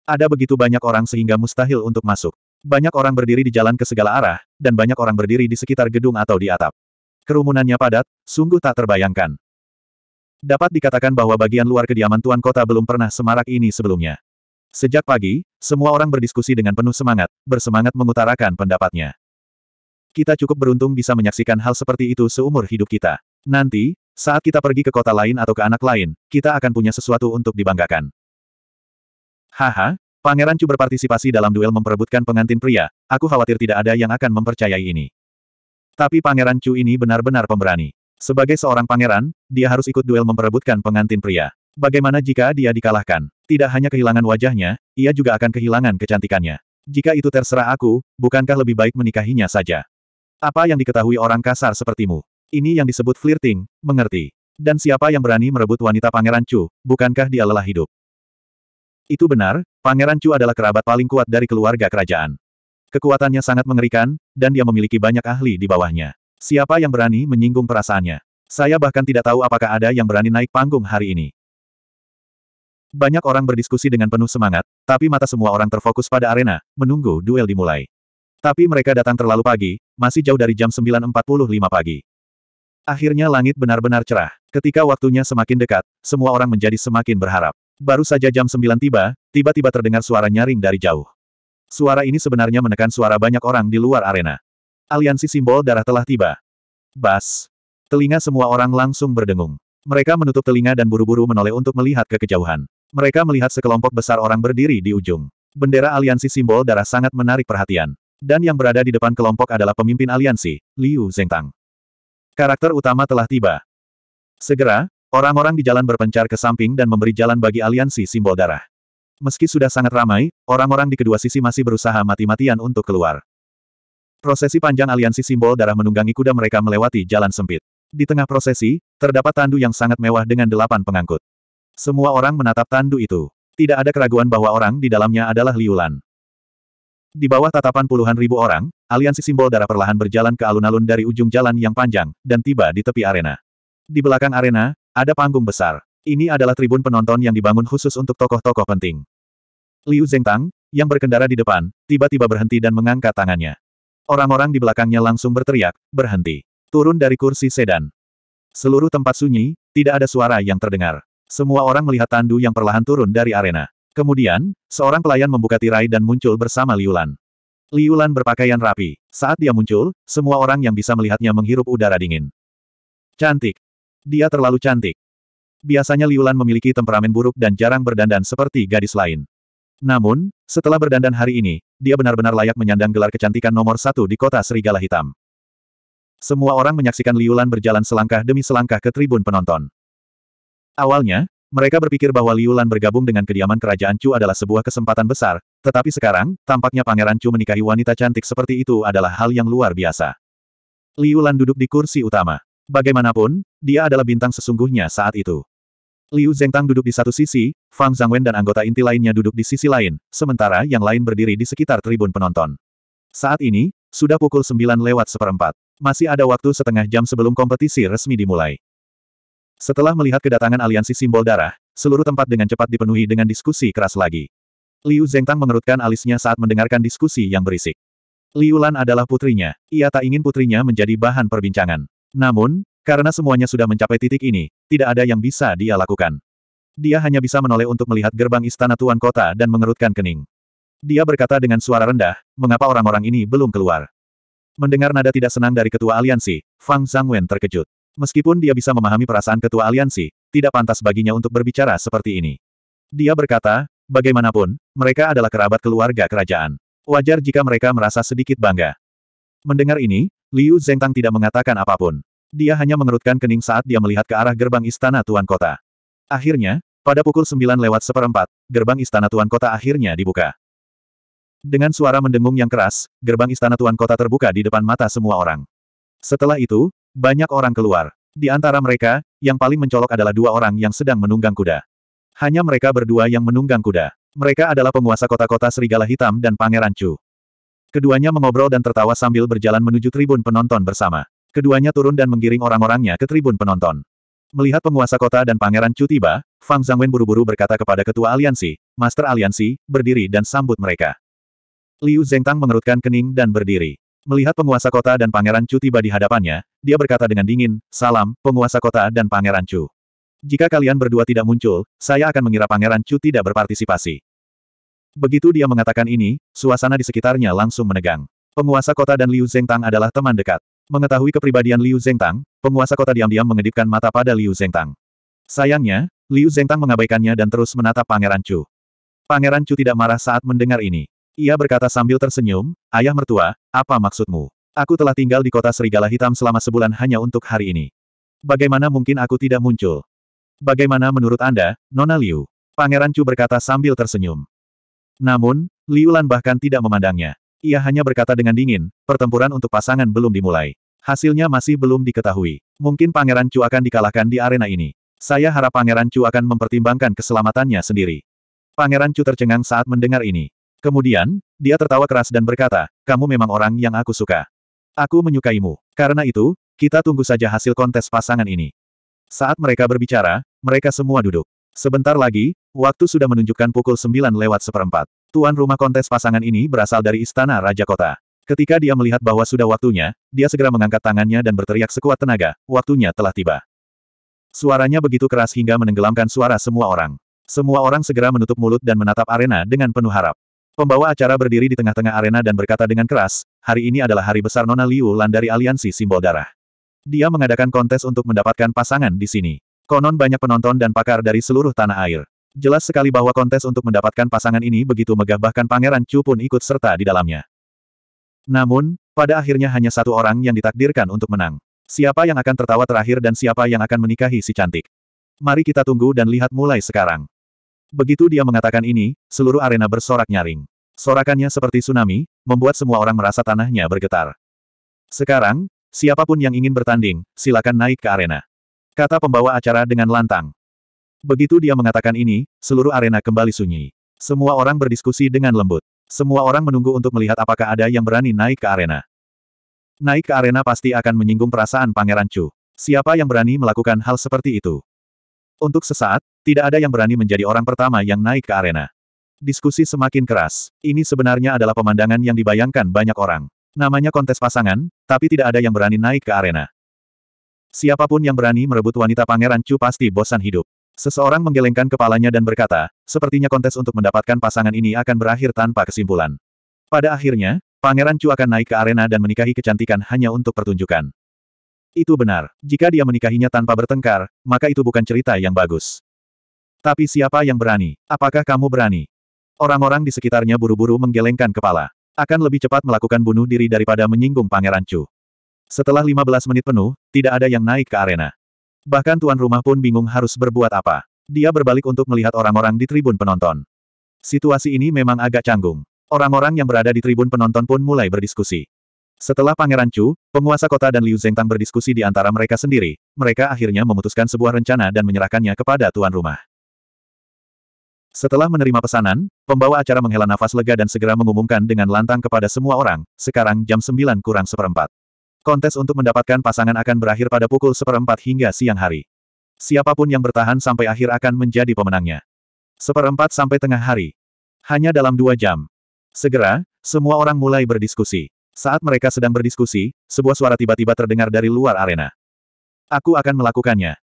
Ada begitu banyak orang sehingga mustahil untuk masuk. Banyak orang berdiri di jalan ke segala arah, dan banyak orang berdiri di sekitar gedung atau di atap. Kerumunannya padat, sungguh tak terbayangkan. Dapat dikatakan bahwa bagian luar kediaman Tuan Kota belum pernah semarak ini sebelumnya. Sejak pagi, semua orang berdiskusi dengan penuh semangat, bersemangat mengutarakan pendapatnya. Kita cukup beruntung bisa menyaksikan hal seperti itu seumur hidup kita. Nanti, saat kita pergi ke kota lain atau ke anak lain, kita akan punya sesuatu untuk dibanggakan. Haha, Pangeran Chu berpartisipasi dalam duel memperebutkan pengantin pria, aku khawatir tidak ada yang akan mempercayai ini. Tapi Pangeran Chu ini benar-benar pemberani. Sebagai seorang pangeran, dia harus ikut duel memperebutkan pengantin pria. Bagaimana jika dia dikalahkan? Tidak hanya kehilangan wajahnya, ia juga akan kehilangan kecantikannya. Jika itu terserah aku, bukankah lebih baik menikahinya saja? Apa yang diketahui orang kasar sepertimu? Ini yang disebut flirting, mengerti. Dan siapa yang berani merebut wanita Pangeran Chu, bukankah dia lelah hidup? Itu benar, Pangeran Chu adalah kerabat paling kuat dari keluarga kerajaan. Kekuatannya sangat mengerikan, dan dia memiliki banyak ahli di bawahnya. Siapa yang berani menyinggung perasaannya? Saya bahkan tidak tahu apakah ada yang berani naik panggung hari ini. Banyak orang berdiskusi dengan penuh semangat, tapi mata semua orang terfokus pada arena, menunggu duel dimulai. Tapi mereka datang terlalu pagi, masih jauh dari jam 9.45 pagi. Akhirnya langit benar-benar cerah. Ketika waktunya semakin dekat, semua orang menjadi semakin berharap. Baru saja jam 9 tiba, tiba-tiba terdengar suara nyaring dari jauh. Suara ini sebenarnya menekan suara banyak orang di luar arena. Aliansi simbol darah telah tiba. Bas. Telinga semua orang langsung berdengung. Mereka menutup telinga dan buru-buru menoleh untuk melihat ke kejauhan. Mereka melihat sekelompok besar orang berdiri di ujung. Bendera aliansi simbol darah sangat menarik perhatian. Dan yang berada di depan kelompok adalah pemimpin aliansi, Liu Zengtang. Karakter utama telah tiba. Segera, orang-orang di jalan berpencar ke samping dan memberi jalan bagi aliansi simbol darah. Meski sudah sangat ramai, orang-orang di kedua sisi masih berusaha mati-matian untuk keluar. Prosesi panjang aliansi simbol darah menunggangi kuda mereka melewati jalan sempit. Di tengah prosesi, terdapat tandu yang sangat mewah dengan delapan pengangkut. Semua orang menatap tandu itu. Tidak ada keraguan bahwa orang di dalamnya adalah Liulan. Di bawah tatapan puluhan ribu orang, aliansi simbol darah perlahan berjalan ke alun-alun dari ujung jalan yang panjang, dan tiba di tepi arena. Di belakang arena, ada panggung besar. Ini adalah tribun penonton yang dibangun khusus untuk tokoh-tokoh penting. Liu Zengtang, yang berkendara di depan, tiba-tiba berhenti dan mengangkat tangannya. Orang-orang di belakangnya langsung berteriak, berhenti. Turun dari kursi sedan. Seluruh tempat sunyi, tidak ada suara yang terdengar. Semua orang melihat Tandu yang perlahan turun dari arena. Kemudian, seorang pelayan membuka tirai dan muncul bersama Liulan. Liulan berpakaian rapi. Saat dia muncul, semua orang yang bisa melihatnya menghirup udara dingin. Cantik. Dia terlalu cantik. Biasanya Liulan memiliki temperamen buruk dan jarang berdandan seperti gadis lain. Namun, setelah berdandan hari ini, dia benar-benar layak menyandang gelar kecantikan nomor satu di kota Serigala Hitam. Semua orang menyaksikan Liulan berjalan selangkah demi selangkah ke tribun penonton. Awalnya, mereka berpikir bahwa Liulan bergabung dengan kediaman kerajaan Chu adalah sebuah kesempatan besar, tetapi sekarang, tampaknya Pangeran Chu menikahi wanita cantik seperti itu adalah hal yang luar biasa. Liulan duduk di kursi utama. Bagaimanapun, dia adalah bintang sesungguhnya saat itu. Liu Zengtang duduk di satu sisi, Fang Zangwen dan anggota inti lainnya duduk di sisi lain, sementara yang lain berdiri di sekitar tribun penonton. Saat ini, sudah pukul 9 lewat seperempat. Masih ada waktu setengah jam sebelum kompetisi resmi dimulai. Setelah melihat kedatangan aliansi simbol darah, seluruh tempat dengan cepat dipenuhi dengan diskusi keras lagi. Liu Zengtang mengerutkan alisnya saat mendengarkan diskusi yang berisik. Liu Lan adalah putrinya. Ia tak ingin putrinya menjadi bahan perbincangan. Namun, karena semuanya sudah mencapai titik ini, tidak ada yang bisa dia lakukan. Dia hanya bisa menoleh untuk melihat gerbang istana tuan kota dan mengerutkan kening. Dia berkata dengan suara rendah, mengapa orang-orang ini belum keluar. Mendengar nada tidak senang dari ketua aliansi, Fang Zhangwen terkejut. Meskipun dia bisa memahami perasaan ketua aliansi, tidak pantas baginya untuk berbicara seperti ini. Dia berkata, bagaimanapun, mereka adalah kerabat keluarga kerajaan. Wajar jika mereka merasa sedikit bangga. Mendengar ini, Liu Zhengtang tidak mengatakan apapun. Dia hanya mengerutkan kening saat dia melihat ke arah gerbang istana Tuan Kota. Akhirnya, pada pukul sembilan lewat seperempat, gerbang istana Tuan Kota akhirnya dibuka. Dengan suara mendengung yang keras, gerbang istana Tuan Kota terbuka di depan mata semua orang. Setelah itu, banyak orang keluar. Di antara mereka, yang paling mencolok adalah dua orang yang sedang menunggang kuda. Hanya mereka berdua yang menunggang kuda. Mereka adalah penguasa kota-kota Serigala Hitam dan Pangeran Chu. Keduanya mengobrol dan tertawa sambil berjalan menuju tribun penonton bersama. Keduanya turun dan menggiring orang-orangnya ke tribun penonton. Melihat penguasa kota dan pangeran Chu tiba, Fang Zangwen buru-buru berkata kepada ketua aliansi, Master Aliansi, berdiri dan sambut mereka. Liu Zhengtang mengerutkan kening dan berdiri. Melihat penguasa kota dan pangeran Chu tiba di hadapannya, dia berkata dengan dingin, Salam, penguasa kota dan pangeran Chu. Jika kalian berdua tidak muncul, saya akan mengira pangeran Chu tidak berpartisipasi. Begitu dia mengatakan ini, suasana di sekitarnya langsung menegang. Penguasa kota dan Liu Zhengtang adalah teman dekat. Mengetahui kepribadian Liu Zhengtang, penguasa kota diam-diam mengedipkan mata pada Liu Zhengtang. Sayangnya, Liu Zhengtang mengabaikannya dan terus menatap Pangeran Chu. Pangeran Chu tidak marah saat mendengar ini. Ia berkata sambil tersenyum, Ayah mertua, apa maksudmu? Aku telah tinggal di kota Serigala Hitam selama sebulan hanya untuk hari ini. Bagaimana mungkin aku tidak muncul? Bagaimana menurut Anda, Nona Liu? Pangeran Chu berkata sambil tersenyum. Namun, Liu Lan bahkan tidak memandangnya. Ia hanya berkata dengan dingin, pertempuran untuk pasangan belum dimulai. Hasilnya masih belum diketahui. Mungkin Pangeran Chu akan dikalahkan di arena ini. Saya harap Pangeran Chu akan mempertimbangkan keselamatannya sendiri. Pangeran Chu tercengang saat mendengar ini. Kemudian, dia tertawa keras dan berkata, kamu memang orang yang aku suka. Aku menyukaimu. Karena itu, kita tunggu saja hasil kontes pasangan ini. Saat mereka berbicara, mereka semua duduk. Sebentar lagi, waktu sudah menunjukkan pukul 9 lewat seperempat. Tuan rumah kontes pasangan ini berasal dari Istana Raja Kota. Ketika dia melihat bahwa sudah waktunya, dia segera mengangkat tangannya dan berteriak sekuat tenaga, waktunya telah tiba. Suaranya begitu keras hingga menenggelamkan suara semua orang. Semua orang segera menutup mulut dan menatap arena dengan penuh harap. Pembawa acara berdiri di tengah-tengah arena dan berkata dengan keras, hari ini adalah hari besar Nona Liu Lan dari Aliansi Simbol Darah. Dia mengadakan kontes untuk mendapatkan pasangan di sini. Konon banyak penonton dan pakar dari seluruh tanah air. Jelas sekali bahwa kontes untuk mendapatkan pasangan ini begitu megah bahkan Pangeran Chu pun ikut serta di dalamnya. Namun, pada akhirnya hanya satu orang yang ditakdirkan untuk menang. Siapa yang akan tertawa terakhir dan siapa yang akan menikahi si cantik. Mari kita tunggu dan lihat mulai sekarang. Begitu dia mengatakan ini, seluruh arena bersorak nyaring. Sorakannya seperti tsunami, membuat semua orang merasa tanahnya bergetar. Sekarang, siapapun yang ingin bertanding, silakan naik ke arena. Kata pembawa acara dengan lantang. Begitu dia mengatakan ini, seluruh arena kembali sunyi. Semua orang berdiskusi dengan lembut. Semua orang menunggu untuk melihat apakah ada yang berani naik ke arena. Naik ke arena pasti akan menyinggung perasaan Pangeran Chu. Siapa yang berani melakukan hal seperti itu? Untuk sesaat, tidak ada yang berani menjadi orang pertama yang naik ke arena. Diskusi semakin keras. Ini sebenarnya adalah pemandangan yang dibayangkan banyak orang. Namanya kontes pasangan, tapi tidak ada yang berani naik ke arena. Siapapun yang berani merebut wanita Pangeran Chu pasti bosan hidup. Seseorang menggelengkan kepalanya dan berkata, sepertinya kontes untuk mendapatkan pasangan ini akan berakhir tanpa kesimpulan. Pada akhirnya, Pangeran Chu akan naik ke arena dan menikahi kecantikan hanya untuk pertunjukan. Itu benar. Jika dia menikahinya tanpa bertengkar, maka itu bukan cerita yang bagus. Tapi siapa yang berani? Apakah kamu berani? Orang-orang di sekitarnya buru-buru menggelengkan kepala. Akan lebih cepat melakukan bunuh diri daripada menyinggung Pangeran Chu. Setelah 15 menit penuh, tidak ada yang naik ke arena. Bahkan tuan rumah pun bingung harus berbuat apa. Dia berbalik untuk melihat orang-orang di tribun penonton. Situasi ini memang agak canggung. Orang-orang yang berada di tribun penonton pun mulai berdiskusi. Setelah Pangeran Chu, penguasa kota dan Liu Zhengtang berdiskusi di antara mereka sendiri, mereka akhirnya memutuskan sebuah rencana dan menyerahkannya kepada tuan rumah. Setelah menerima pesanan, pembawa acara menghela nafas lega dan segera mengumumkan dengan lantang kepada semua orang, sekarang jam 9 kurang seperempat. Kontes untuk mendapatkan pasangan akan berakhir pada pukul seperempat hingga siang hari. Siapapun yang bertahan sampai akhir akan menjadi pemenangnya. Seperempat sampai tengah hari. Hanya dalam dua jam. Segera, semua orang mulai berdiskusi. Saat mereka sedang berdiskusi, sebuah suara tiba-tiba terdengar dari luar arena. Aku akan melakukannya.